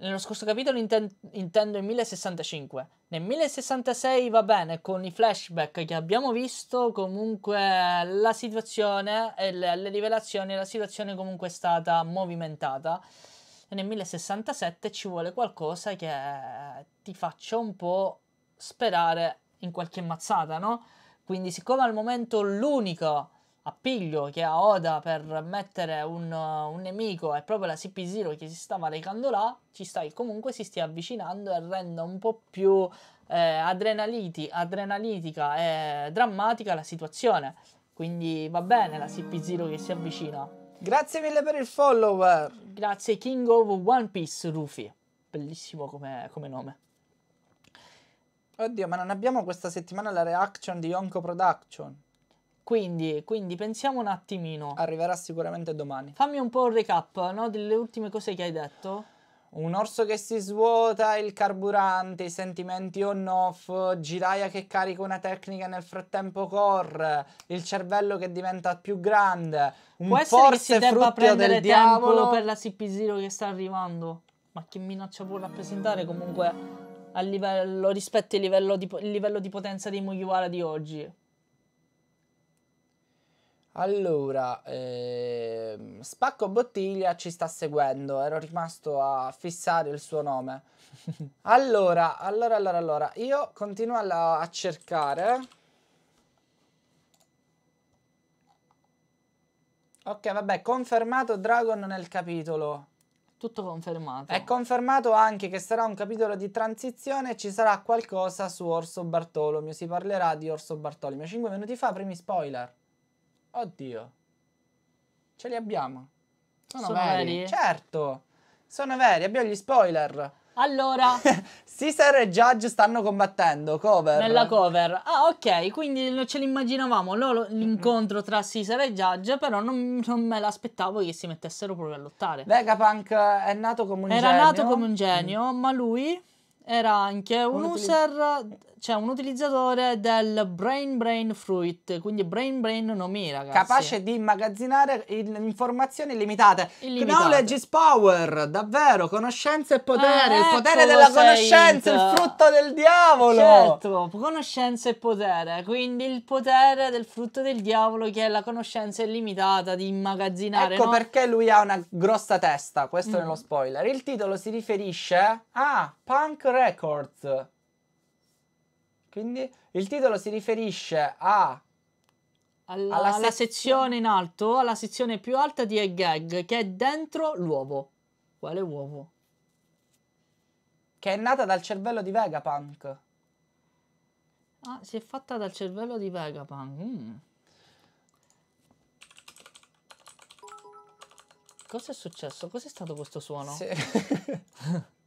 nello scorso capitolo inten- intendo il 1065. Nel 1066 va bene, con i flashback che abbiamo visto, comunque la situazione e le, le rivelazioni, la situazione comunque è stata movimentata. E nel 1067 ci vuole qualcosa che ti faccia un po' sperare in qualche mazzata, no? Quindi siccome al momento l'unico appiglio che ha Oda per mettere un, uh, un nemico è proprio la CP0 che si stava recando là, ci sta che comunque si stia avvicinando e renda un po' più eh, adrenalitica e drammatica la situazione. Quindi va bene la CP0 che si avvicina. Grazie mille per il follower. Grazie King of One Piece Rufy. Bellissimo come, come nome. Oddio, ma non abbiamo questa settimana la reaction di Yonko Production. Quindi, quindi, pensiamo un attimino. Arriverà sicuramente domani. Fammi un po' un recap no, delle ultime cose che hai detto. Un orso che si svuota, il carburante, i sentimenti on-off, giraia che carica una tecnica e nel frattempo corre, il cervello che diventa più grande, un Può essere che si debba prendere tempo diavolo. per la CP0 che sta arrivando. Ma che minaccia può rappresentare comunque a livello, rispetto al livello di, livello di potenza dei Mugiwara di oggi? Allora, ehm, Spacco Bottiglia ci sta seguendo, ero rimasto a fissare il suo nome. allora, allora, allora, allora, io continuo a, a cercare. Ok, vabbè, confermato Dragon nel capitolo. Tutto confermato. È confermato anche che sarà un capitolo di transizione e ci sarà qualcosa su Orso Bartolomeo. Si parlerà di Orso Bartolomeo. Cinque minuti fa, primi spoiler. Oddio. Ce li abbiamo. Sono, Sono veri. veri. Certo. Sono veri, abbiamo gli spoiler. Allora, Caesar e Judge stanno combattendo, cover. Nella cover. Ah, ok, quindi ce l'immaginavamo no? l'incontro tra Caesar e Judge, però non, non me l'aspettavo che si mettessero proprio a lottare. Vegapunk è nato come un era genio. Era nato come un genio, mm. ma lui era anche un, un user c'è un utilizzatore del Brain Brain Fruit, quindi Brain Brain nomi ragazzi. Capace di immagazzinare informazioni illimitate. Illimitate. Knowledge is power, davvero, conoscenza e potere, eh, ecco, il potere della conoscenza, il frutto del diavolo. Certo, conoscenza e potere, quindi il potere del frutto del diavolo che è la conoscenza illimitata di immagazzinare. Ecco no? perché lui ha una grossa testa, questo mm. è uno spoiler. Il titolo si riferisce a Punk Records. Quindi il titolo si riferisce a alla, alla, alla, sezione in alto, alla sezione più alta di Egg che è dentro l'uovo. Quale uovo? Che è nata dal cervello di Vegapunk. Ah, si è fatta dal cervello di Vegapunk. Mm. Cosa è successo? Cos'è stato questo suono? Sì.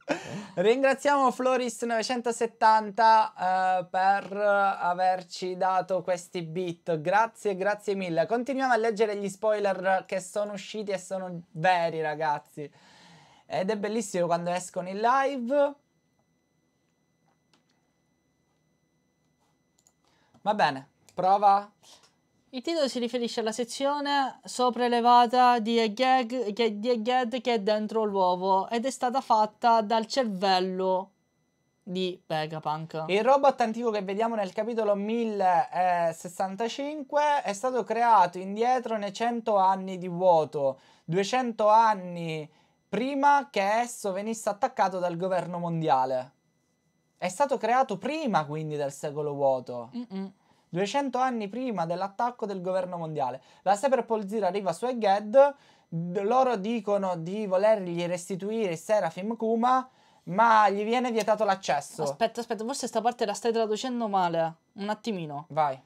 Ringraziamo Floris970 eh, per averci dato questi beat. Grazie, grazie mille. Continuiamo a leggere gli spoiler che sono usciti e sono veri, ragazzi. Ed è bellissimo quando escono in live. Va bene, prova. Il titolo si riferisce alla sezione sopraelevata di Eged che, di Eged che è dentro l'uovo ed è stata fatta dal cervello di Vegapunk. Il robot antico che vediamo nel capitolo 1065 è stato creato indietro nei 100 anni di vuoto, 200 anni prima che esso venisse attaccato dal governo mondiale. È stato creato prima quindi del secolo vuoto. Mm -mm. 200 anni prima dell'attacco del governo mondiale. La Seperpol Zir arriva su Eged, loro dicono di volergli restituire Serafim Kuma, ma gli viene vietato l'accesso. Aspetta, aspetta, forse sta parte la stai traducendo male. Eh. Un attimino. Vai.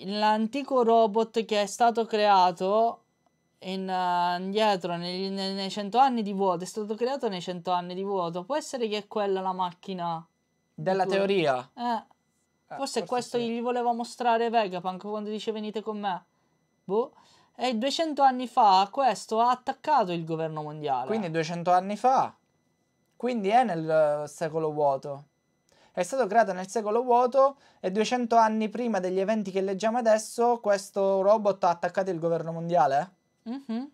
L'antico robot che è stato creato in, uh, indietro nei, nei, nei 100 anni di vuoto, è stato creato nei 100 anni di vuoto. Può essere che è quella la macchina della teoria. Eh. Ah, forse, forse, questo sì. gli voleva mostrare Vegapunk quando dice venite con me. Boh. E 200 anni fa questo ha attaccato il governo mondiale. Quindi 200 anni fa. Quindi è nel eh, secolo vuoto. È stato creato nel secolo vuoto e 200 anni prima degli eventi che leggiamo adesso questo robot ha attaccato il governo mondiale. Mm-hmm.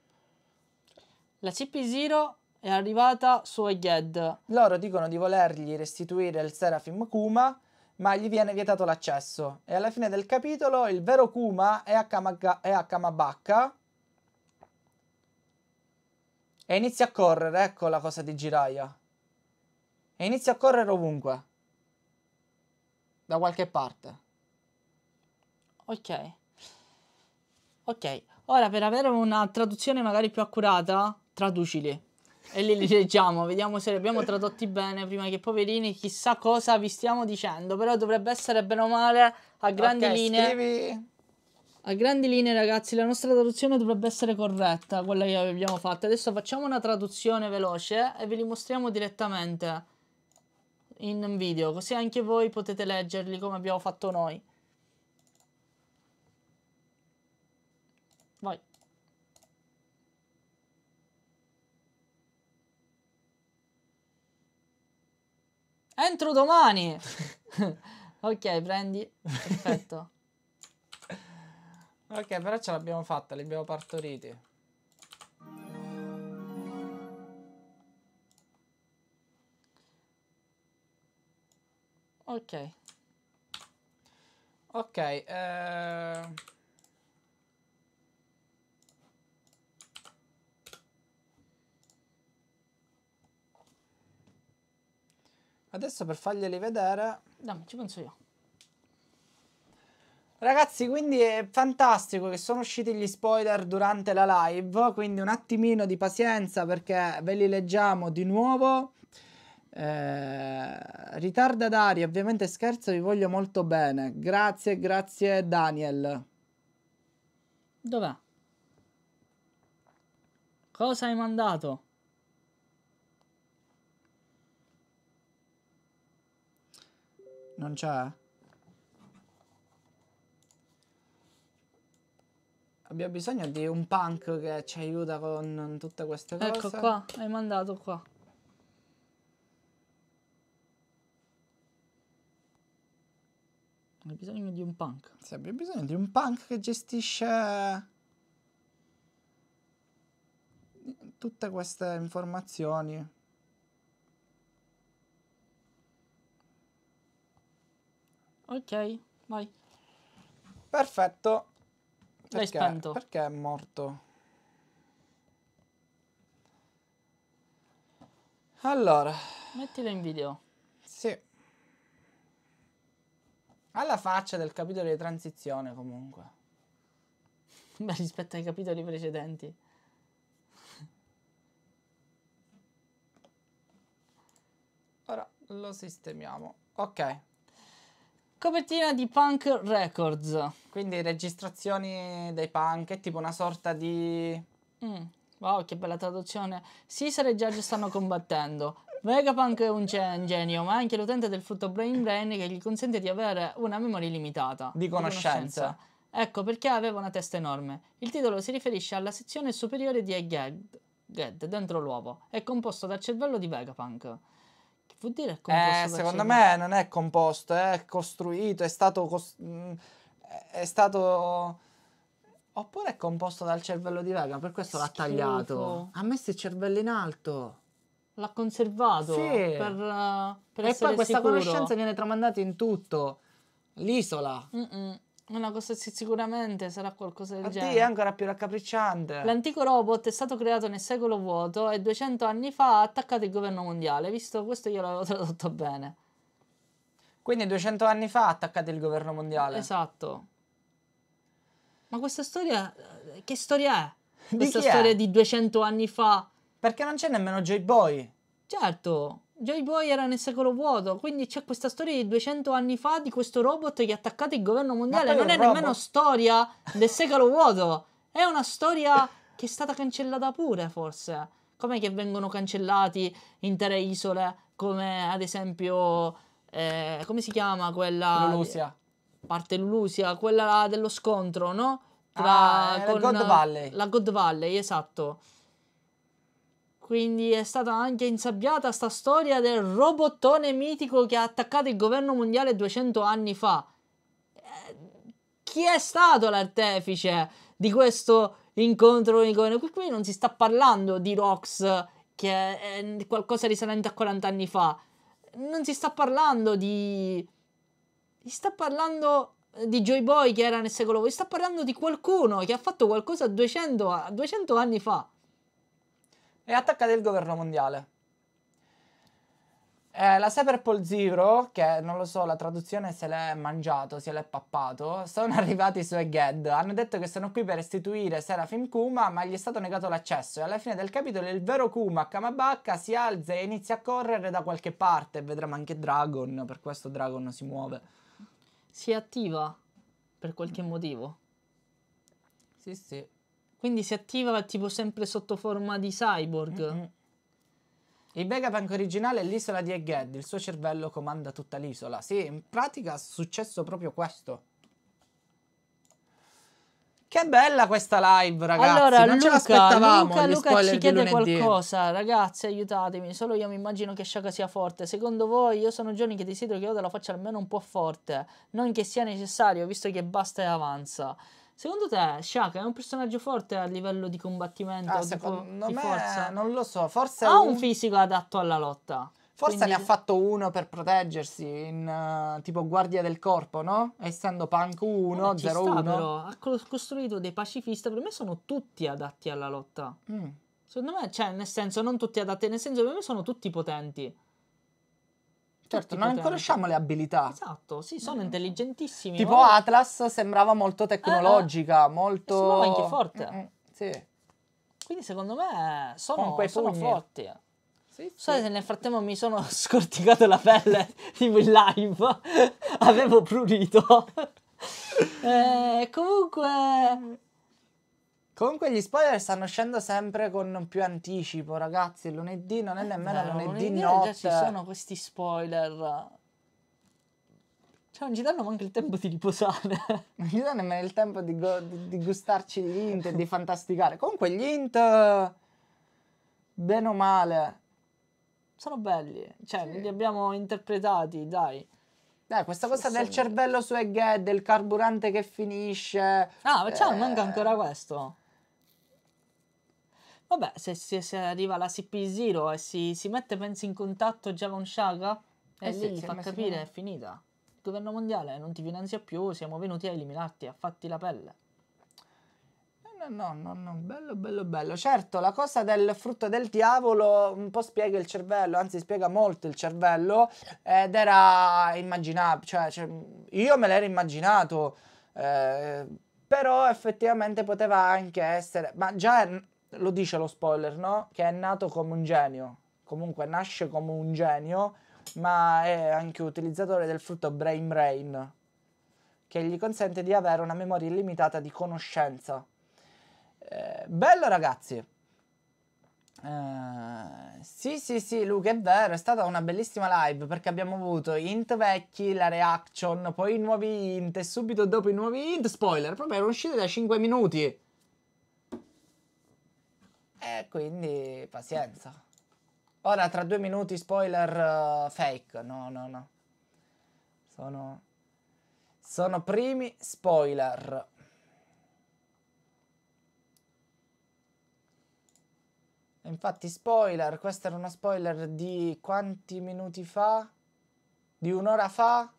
La CP0 è arrivata su Egged. Loro dicono di volergli restituire il Serafim Kuma ma gli viene vietato l'accesso. E alla fine del capitolo il vero Kuma è a, Kamaga- è a Kamabaka e inizia a correre, ecco la cosa di Jiraiya. E inizia a correre ovunque. Da qualche parte. Ok. Ok. Ora per avere una traduzione magari più accurata, traducili e li leggiamo, vediamo se li abbiamo tradotti bene prima che poverini chissà cosa vi stiamo dicendo, però dovrebbe essere bene o male a grandi okay, linee. Scrivi. A grandi linee ragazzi la nostra traduzione dovrebbe essere corretta, quella che abbiamo fatto. Adesso facciamo una traduzione veloce e ve li mostriamo direttamente in video, così anche voi potete leggerli come abbiamo fatto noi. Entro domani! ok, prendi. Perfetto. ok, però ce l'abbiamo fatta, li abbiamo partoriti. Ok. Ok, eh... Adesso per farglieli vedere... Dammi, ci penso io. Ragazzi, quindi è fantastico che sono usciti gli spoiler durante la live, quindi un attimino di pazienza perché ve li leggiamo di nuovo. Eh, ritarda Dari, ovviamente scherzo, vi voglio molto bene. Grazie, grazie Daniel. Dov'è? Cosa hai mandato? c'è? Abbiamo bisogno di un punk che ci aiuta con tutte queste ecco cose. Ecco qua, hai mandato qua. Abbiamo bisogno di un punk. Sì, abbiamo bisogno di un punk che gestisce tutte queste informazioni. Ok, vai. Perfetto. Perché, spento. Perché è morto? Allora. Mettilo in video. Sì. Alla faccia del capitolo di transizione comunque. Beh, rispetto ai capitoli precedenti. Ora lo sistemiamo. Ok. Copertina di Punk Records. Quindi registrazioni dei punk, è tipo una sorta di... Mm. Wow, che bella traduzione. Caesar e Judge stanno combattendo. Vegapunk è un genio, ma anche l'utente del frutto Brain Brain che gli consente di avere una memoria limitata. Di conoscenza. Di conoscenza. Ecco perché aveva una testa enorme. Il titolo si riferisce alla sezione superiore di Egghead, dentro l'uovo. È composto dal cervello di Vegapunk. Vuol dire eh, composto eh, Secondo me non è composto, è costruito, è stato... Cos- mm, è stato... Oppure è composto dal cervello di Vega, per questo l'ha tagliato. Ha messo il cervello in alto. L'ha conservato. Sì. Per, eh, per e poi questa sicuro. conoscenza viene tramandata in tutto. L'isola. Mm-mm. Una cosa sicuramente sarà qualcosa del A genere. Sì, è ancora più raccapricciante. L'antico robot è stato creato nel secolo vuoto e 200 anni fa ha attaccato il governo mondiale, visto questo io l'avevo tradotto bene. Quindi 200 anni fa ha attaccato il governo mondiale. Esatto. Ma questa storia, eh, che storia è? Di storia è? di 200 anni fa. Perché non c'è nemmeno J-Boy. Certo. Joy Boy era nel secolo vuoto, quindi c'è questa storia di 200 anni fa di questo robot che ha attaccato il governo mondiale. Non è robot. nemmeno storia del secolo vuoto, è una storia che è stata cancellata pure, forse. Com'è che vengono cancellati intere isole, come ad esempio, eh, come si chiama quella? Lulusia. Parte Lulusia, quella dello scontro, no? Tra, ah, la God Valley. La God Valley, esatto quindi è stata anche insabbiata sta storia del robottone mitico che ha attaccato il governo mondiale 200 anni fa. Eh, chi è stato l'artefice di questo incontro con i governi? Qui non si sta parlando di Rox che è qualcosa risalente a 40 anni fa. Non si sta parlando di... Si sta parlando di Joy Boy che era nel secolo... Si sta parlando di qualcuno che ha fatto qualcosa 200, 200 anni fa e attaccate il governo mondiale. Eh, la Cyberpol Zero, che non lo so, la traduzione se l'è mangiato, se l'è pappato, sono arrivati su Egged. Hanno detto che sono qui per restituire Serafim Kuma, ma gli è stato negato l'accesso. E alla fine del capitolo il vero Kuma, Kamabacca, si alza e inizia a correre da qualche parte. Vedremo anche Dragon, per questo Dragon si muove. Si attiva per qualche motivo. Sì, sì. Quindi si attiva tipo sempre sotto forma di cyborg. Mm-hmm. Il Vegapunk originale è l'isola di Egghead, il suo cervello comanda tutta l'isola. Sì, in pratica è successo proprio questo. Che bella questa live, ragazzi. Allora, non Luca, ce Luca, Luca ci chiede qualcosa. Ragazzi, aiutatemi. Solo io mi immagino che Shaka sia forte. Secondo voi, io sono giorni che desidero che Oda la faccia almeno un po' forte. Non che sia necessario, visto che basta e avanza. Secondo te Shaka è un personaggio forte a livello di combattimento? Ah, secondo di me forza? non lo so, forse ha un... un fisico adatto alla lotta. Forse quindi... ne ha fatto uno per proteggersi in uh, tipo guardia del corpo, no? Essendo Punk 1, 0 1. ha costruito dei pacifisti, per me sono tutti adatti alla lotta. Mm. Secondo me, cioè, nel senso, non tutti adatti, nel senso, per me sono tutti potenti. Certo, non conosciamo le abilità. Esatto, sì, sono mm. intelligentissimi. Tipo ma... Atlas sembrava molto tecnologica, eh, eh. molto... Si anche forte. Mm, mm sì. Quindi secondo me sono, sono forti. Sì, sì. Scusate, nel frattempo mi sono scorticato la pelle in live. Avevo prurito. eh, comunque... Comunque gli spoiler stanno uscendo sempre con più anticipo, ragazzi. Lunedì non è eh, nemmeno eh, lunedì, lunedì notte. ci sono questi spoiler. Cioè, non ci danno neanche il tempo di riposare. Non ci danno nemmeno il tempo di, go- di, di gustarci gli int e di fantasticare. Comunque gli int, bene o male, sono belli. Cioè, sì. li abbiamo interpretati, dai. Eh, questa cosa sì, del cervello su Egghead, del carburante che finisce. Ah, ma eh... manca ancora questo. Vabbè, se, se, se arriva la CP0 e si, si mette, pensi, in contatto già con Sciaga, eh e eh lì gli fa capire, in... è finita. Il governo mondiale non ti finanzia più, siamo venuti a eliminarti, a fatti la pelle. No, no, no, no, bello, bello, bello. Certo, la cosa del frutto del diavolo un po' spiega il cervello, anzi spiega molto il cervello, ed era immaginabile, cioè, cioè, io me l'ero immaginato, eh, però effettivamente poteva anche essere, ma già lo dice lo spoiler, no? Che è nato come un genio. Comunque nasce come un genio, ma è anche utilizzatore del frutto Brain Brain, che gli consente di avere una memoria illimitata di conoscenza. Eh, bello ragazzi! Uh, sì, sì, sì, Luca, è vero, è stata una bellissima live perché abbiamo avuto int vecchi, la reaction, poi i nuovi int e subito dopo i nuovi int, spoiler, proprio erano usciti da 5 minuti. E eh, quindi pazienza. Ora tra due minuti spoiler uh, fake. No, no, no. Sono... Sono primi spoiler. Infatti spoiler, questo era uno spoiler di quanti minuti fa? Di un'ora fa?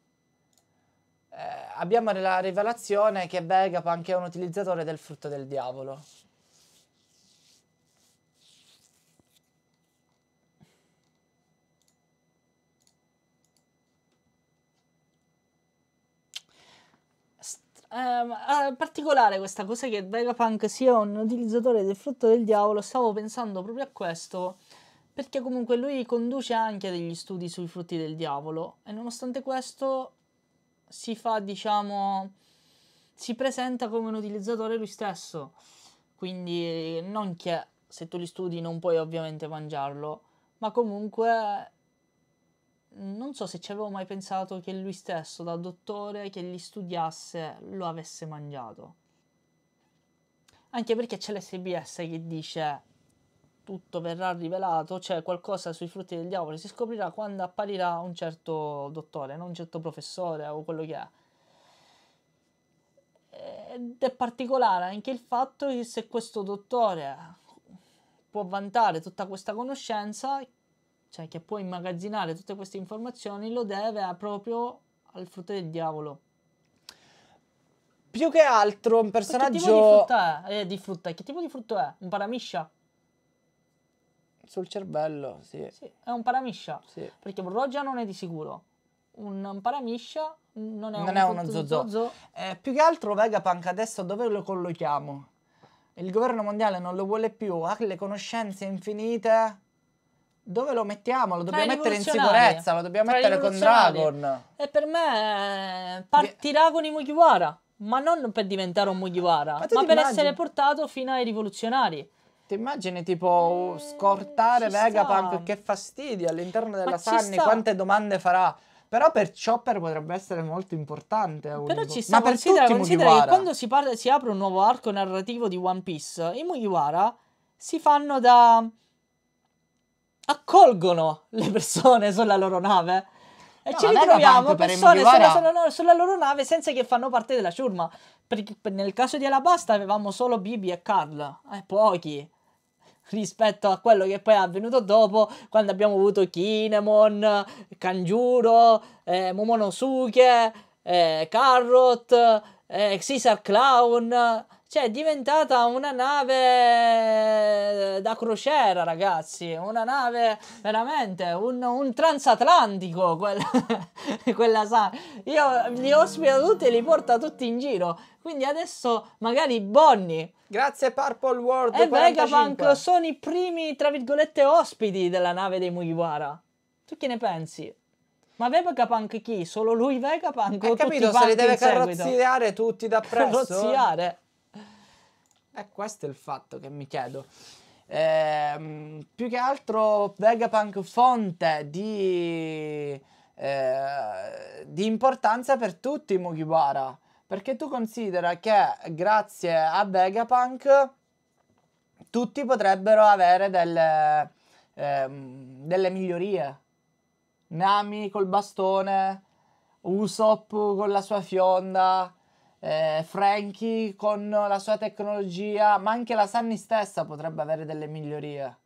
Eh, abbiamo la rivelazione che Vegapunk è un utilizzatore del frutto del diavolo. eh, particolare questa cosa che Vegapunk sia un utilizzatore del frutto del diavolo, stavo pensando proprio a questo, perché comunque lui conduce anche degli studi sui frutti del diavolo e nonostante questo si fa, diciamo, si presenta come un utilizzatore lui stesso. Quindi non che se tu li studi non puoi ovviamente mangiarlo, ma comunque non so se ci avevo mai pensato che lui stesso, da dottore che gli studiasse, lo avesse mangiato. Anche perché c'è l'SBS che dice tutto verrà rivelato, cioè qualcosa sui frutti del diavolo si scoprirà quando apparirà un certo dottore, non un certo professore o quello che è. Ed è particolare anche il fatto che se questo dottore può vantare tutta questa conoscenza, cioè che può immagazzinare tutte queste informazioni, lo deve proprio al frutto del diavolo. Più che altro un personaggio... Che tipo di frutta è? Eh, di frutta. Che tipo di frutto è? Un paramiscia? Sul cervello, sì. sì è un paramiscia. Sì. Perché un roggia non è di sicuro. Un paramiscia non è, non un è uno zozzo. zozzo. Eh, più che altro Vegapunk adesso dove lo collochiamo? Il governo mondiale non lo vuole più, ha le conoscenze infinite dove lo mettiamo? Lo dobbiamo mettere in sicurezza, lo dobbiamo mettere con Dragon. E per me eh, partirà con i Mugiwara, ma non per diventare un Mugiwara, ma, ma per essere portato fino ai rivoluzionari. Ti immagini tipo scortare mm, ci Vegapunk? Sta. Che fastidio all'interno della Sunny, quante domande farà? Però per Chopper potrebbe essere molto importante. Però ci sta, Ma considera, per considera che quando si, parla, si apre un nuovo arco narrativo di One Piece, i Mugiwara si fanno da accolgono le persone sulla loro nave. E no, ci ritroviamo persone sulla, sulla, sulla, loro nave senza che fanno parte della ciurma. Perché nel caso di Alabasta avevamo solo Bibi e Carl, eh, pochi. Rispetto a quello che poi è avvenuto dopo, quando abbiamo avuto Kinemon, Kanjuro, eh, Momonosuke, eh, Carrot, eh, Caesar Clown cioè, è diventata una nave eh, da crociera, ragazzi. Una nave veramente un, un transatlantico. Quella, quella sa. Io li ospito tutti e li porto tutti in giro. Quindi adesso magari Bonnie. Grazie Purple World. E Vegapunk sono i primi, tra virgolette, ospiti della nave dei Mugiwara. Tu che ne pensi? Ma Vegapunk chi? Solo lui Vegapunk? Ho capito, se li deve carrozziare seguito? tutti da presso? Carrozziare? E eh, questo è il fatto che mi chiedo. Eh, più che altro Vegapunk fonte di, eh, di importanza per tutti i Mugiwara. Perché tu considera che grazie a Vegapunk tutti potrebbero avere delle, eh, delle migliorie. Nami col bastone, Usopp con la sua fionda, eh, Frankie con la sua tecnologia, ma anche la Sunny stessa potrebbe avere delle migliorie.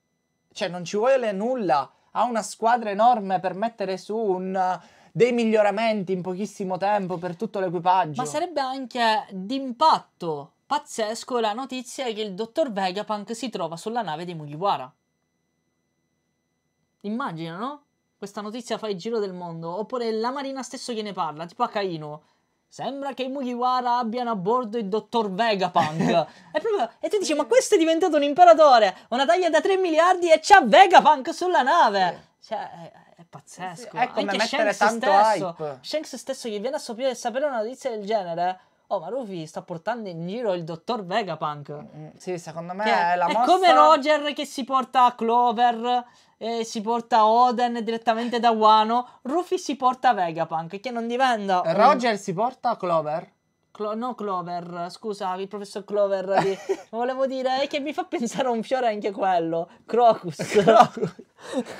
Cioè non ci vuole nulla, ha una squadra enorme per mettere su un, dei miglioramenti in pochissimo tempo per tutto l'equipaggio. Ma sarebbe anche d'impatto pazzesco la notizia che il dottor Vegapunk si trova sulla nave dei Mugiwara. Immagina, no? Questa notizia fa il giro del mondo. Oppure la Marina stesso che ne parla, tipo a Caino Sembra che i Mugiwara abbiano a bordo il dottor Vegapunk. proprio... E tu dici, ma questo è diventato un imperatore, una taglia da 3 miliardi e c'ha Vegapunk sulla nave. Cioè, è, è pazzesco. sì. È come Anche mettere Shanks tanto stesso. Hype. Shanks stesso gli viene a sapere una notizia del genere Oh, ma Luffy sta portando in giro il dottor Vegapunk. Mm, mm, sì, secondo me è, è la è mossa... È come Roger che si porta Clover, e si porta Oden direttamente da Wano. Luffy si porta Vegapunk, che non diventa... Roger un... si porta Clover? Clo- no Clover, scusa, il professor Clover. Di... volevo dire che mi fa pensare a un fiore anche quello. Crocus. Crocus.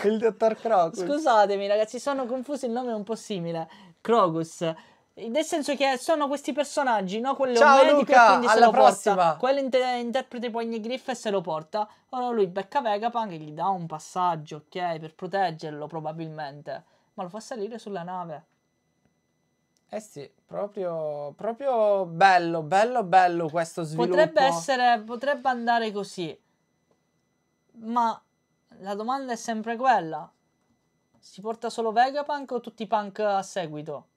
il dottor Crocus. Scusatemi ragazzi, sono confuso, il nome è un po' simile. Crocus. Nel senso che sono questi personaggi, no? Quello Ciao, è un medico Luca, e quindi se lo prossima. porta. Quello inter- interpreta Pogni Griff e se lo porta. Allora lui becca Vegapunk e gli dà un passaggio, ok? Per proteggerlo probabilmente. Ma lo fa salire sulla nave. Eh sì, proprio, proprio bello, bello, bello questo sviluppo. Potrebbe essere, potrebbe andare così. Ma la domanda è sempre quella. Si porta solo Vegapunk o tutti i punk a seguito?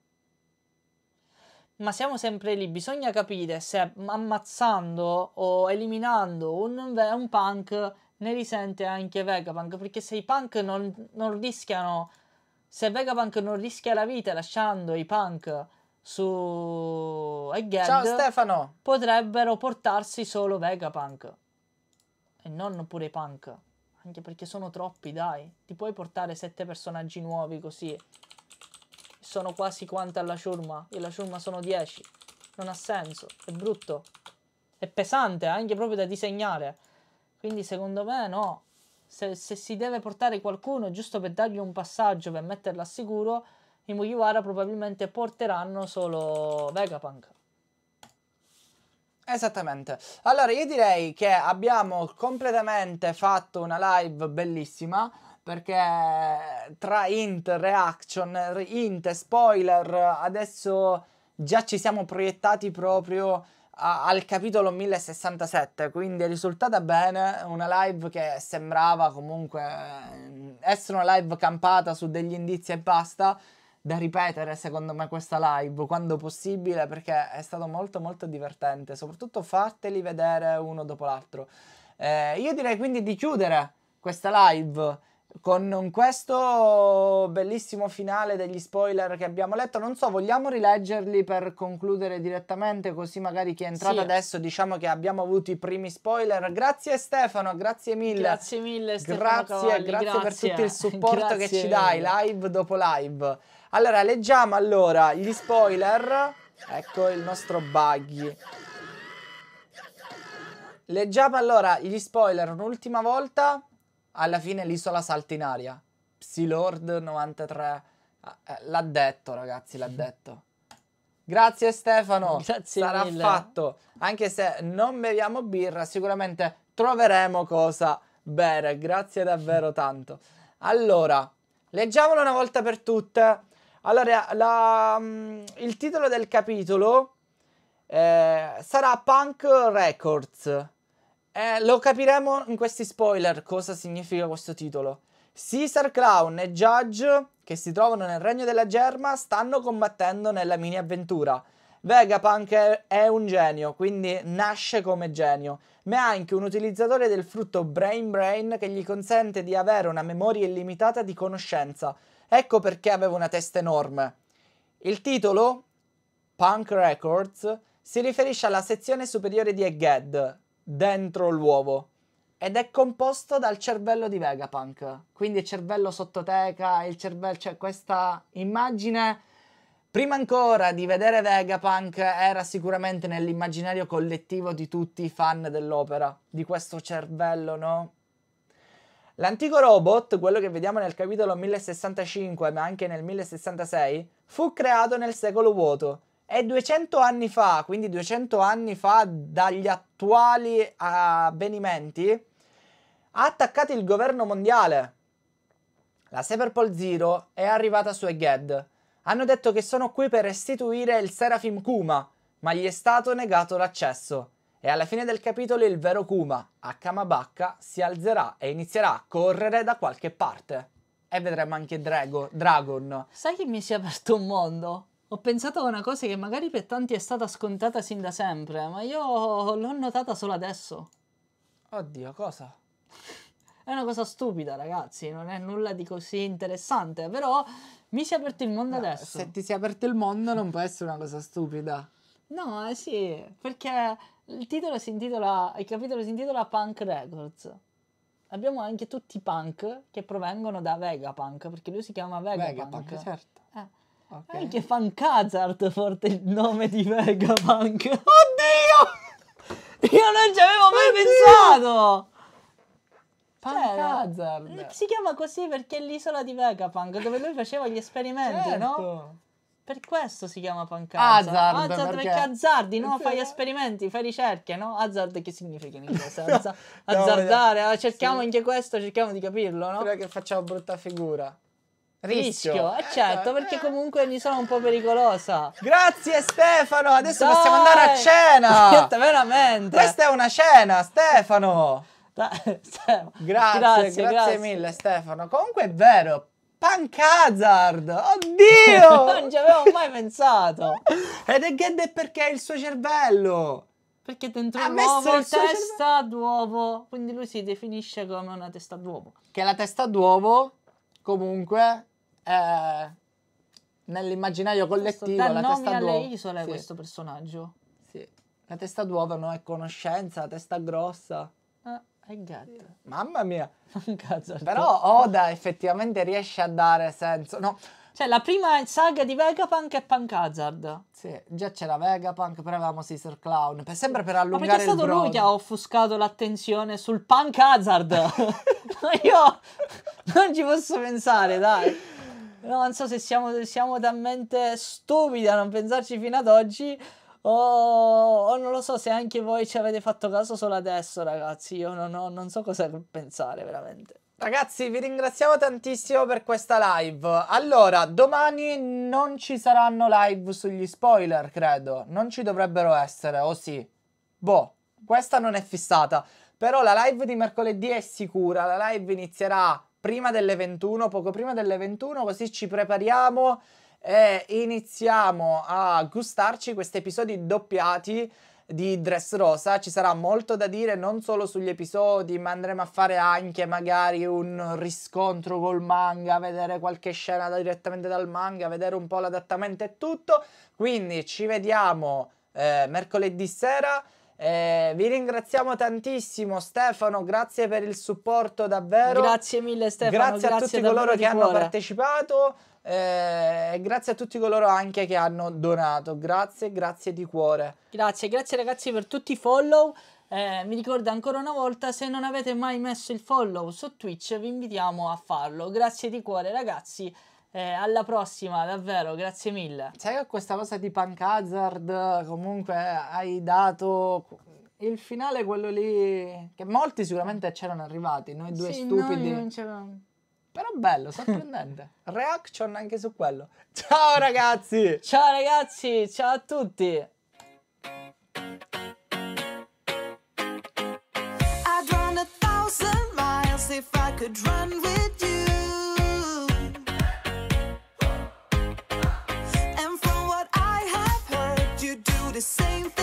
ma siamo sempre lì. Bisogna capire se ammazzando o eliminando un, un punk ne risente anche Vegapunk, perché se i punk non, non rischiano, se Vegapunk non rischia la vita lasciando i punk su Egghead, Ciao Stefano! Potrebbero portarsi solo Vegapunk e non pure i punk, anche perché sono troppi, dai. Ti puoi portare sette personaggi nuovi così sono quasi quante alla ciurma e la ciurma sono 10. Non ha senso, è brutto. È pesante anche proprio da disegnare. Quindi secondo me no. Se, se si deve portare qualcuno giusto per dargli un passaggio, per metterla a sicuro, i Mugiwara probabilmente porteranno solo Vegapunk. Esattamente. Allora io direi che abbiamo completamente fatto una live bellissima perché tra int, reaction, int, spoiler, adesso già ci siamo proiettati proprio a, al capitolo 1067, quindi è risultata bene una live che sembrava comunque eh, essere una live campata su degli indizi e basta da ripetere secondo me questa live quando possibile perché è stato molto molto divertente soprattutto fateli vedere uno dopo l'altro eh, io direi quindi di chiudere questa live con questo bellissimo finale degli spoiler che abbiamo letto, non so, vogliamo rileggerli per concludere direttamente, così magari chi è entrato sì. adesso diciamo che abbiamo avuto i primi spoiler. Grazie Stefano, grazie mille. Grazie mille Stefano. Grazie, Cavalli, grazie, grazie, per tutto il supporto che ci dai live dopo live. Allora, leggiamo allora gli spoiler. Ecco il nostro buggy. Leggiamo allora gli spoiler un'ultima volta alla fine l'isola salta in aria. Psylord 93 eh, eh, l'ha detto, ragazzi, l'ha detto. Grazie Stefano. Grazie Sarà mille. fatto. Anche se non beviamo birra, sicuramente troveremo cosa bere. Grazie davvero tanto. Allora, leggiamolo una volta per tutte. Allora, la, mm, il titolo del capitolo eh, sarà Punk Records. Eh, lo capiremo in questi spoiler cosa significa questo titolo. Caesar Clown e Judge, che si trovano nel regno della germa, stanno combattendo nella mini avventura. Vegapunk è un genio, quindi nasce come genio, ma è anche un utilizzatore del frutto Brain Brain che gli consente di avere una memoria illimitata di conoscenza. Ecco perché aveva una testa enorme. Il titolo, Punk Records, si riferisce alla sezione superiore di Egghead, dentro l'uovo ed è composto dal cervello di Vegapunk. Quindi il cervello sottoteca, il cervello, cioè questa immagine prima ancora di vedere Vegapunk era sicuramente nell'immaginario collettivo di tutti i fan dell'opera, di questo cervello, no? L'antico robot, quello che vediamo nel capitolo 1065 ma anche nel 1066, fu creato nel secolo vuoto è 200 anni fa, quindi 200 anni fa dagli attuali avvenimenti, ha attaccato il governo mondiale. La Severpol Zero è arrivata su Egged. Hanno detto che sono qui per restituire il Serafim Kuma, ma gli è stato negato l'accesso. E alla fine del capitolo il vero Kuma, a Kamabacca, si alzerà e inizierà a correre da qualche parte. E vedremo anche Drago, Dragon. Sai che mi si è aperto un mondo? ho pensato a una cosa che magari per tanti è stata scontata sin da sempre, ma io l'ho notata solo adesso. Oddio, cosa? È una cosa stupida, ragazzi, non è nulla di così interessante, però mi si è aperto il mondo no, adesso. Se ti si è aperto il mondo non può essere una cosa stupida. No, eh sì, perché il titolo si intitola, il capitolo si intitola Punk Records. Abbiamo anche tutti i punk che provengono da Vegapunk, perché lui si chiama Vegapunk. Vegapunk, certo. Eh Okay. Anche Funkazart porta il nome di Vegapunk. Oddio! Io non ci avevo mai Oddio! pensato! Funkazart. Cioè, eh, si chiama così perché è l'isola di Vegapunk dove lui faceva gli esperimenti, certo. no? Per questo si chiama Pancazza. Hazard, Hazard perché... perché azzardi, no? Eh, fai esperimenti, fai ricerche, no? Hazard che significa in inglese? Azzardare, no, ah, cerchiamo sì. anche questo, cerchiamo di capirlo, no? Spero che facciamo brutta figura. Rischio, rischio. Eh, certo, eh, perché eh. comunque mi sono un po' pericolosa. Grazie Stefano, adesso Dai. possiamo andare a cena. Veramente. Questa è una cena, Stefano. Grazie, grazie, grazie, mille Stefano. Comunque è vero, Punk Hazard, oddio! non ci avevo mai pensato. Ed è che perché il suo cervello. Perché dentro ha l'uovo il testa cervello. d'uovo, quindi lui si definisce come una testa d'uovo. Che la testa d'uovo comunque è eh, nell'immaginario collettivo la testa d'uovo. alle isole sì. questo personaggio. Sì. La testa d'uovo non è conoscenza, la testa grossa. Ah, è gatto. Sì. Mamma mia. Però Oda effettivamente riesce a dare senso. No. Cioè, la prima saga di Vegapunk è Punk Hazard. Sì, già c'era Vegapunk, però avevamo Caesar Clown. Per, sempre per allungare Ma perché è stato lui che ha offuscato l'attenzione sul Punk Hazard? Ma Io non ci posso pensare, dai non so se siamo, siamo talmente stupidi a non pensarci fino ad oggi. O, o, non lo so se anche voi ci avete fatto caso solo adesso, ragazzi. Io non, ho, non so cosa pensare veramente. Ragazzi, vi ringraziamo tantissimo per questa live. Allora, domani non ci saranno live sugli spoiler, credo. Non ci dovrebbero essere, o oh sì? Boh, questa non è fissata. Però la live di mercoledì è sicura. La live inizierà prima delle 21, poco prima delle 21, così ci prepariamo e iniziamo a gustarci questi episodi doppiati di Dress Rosa. Ci sarà molto da dire non solo sugli episodi, ma andremo a fare anche magari un riscontro col manga, vedere qualche scena direttamente dal manga, vedere un po' l'adattamento e tutto. Quindi ci vediamo eh, mercoledì sera. Eh, vi ringraziamo tantissimo Stefano, grazie per il supporto davvero. Grazie mille Stefano. Grazie, grazie a tutti coloro che hanno partecipato eh, e eh, grazie a tutti coloro anche che hanno donato. Grazie, grazie di cuore. Grazie, grazie ragazzi per tutti i follow. Eh, mi ricordo ancora una volta, se non avete mai messo il follow su Twitch vi invitiamo a farlo. Grazie di cuore ragazzi. Eh, alla prossima, davvero, grazie mille. Sai che questa cosa di Punk Hazard comunque hai dato il finale quello lì che molti sicuramente c'erano arrivati, noi due sì, stupidi. Noi non c'erano. Però bello, sorprendente. Reaction anche su quello. Ciao ragazzi! Ciao ragazzi, ciao a tutti! I'd run a thousand miles if I could run with same thing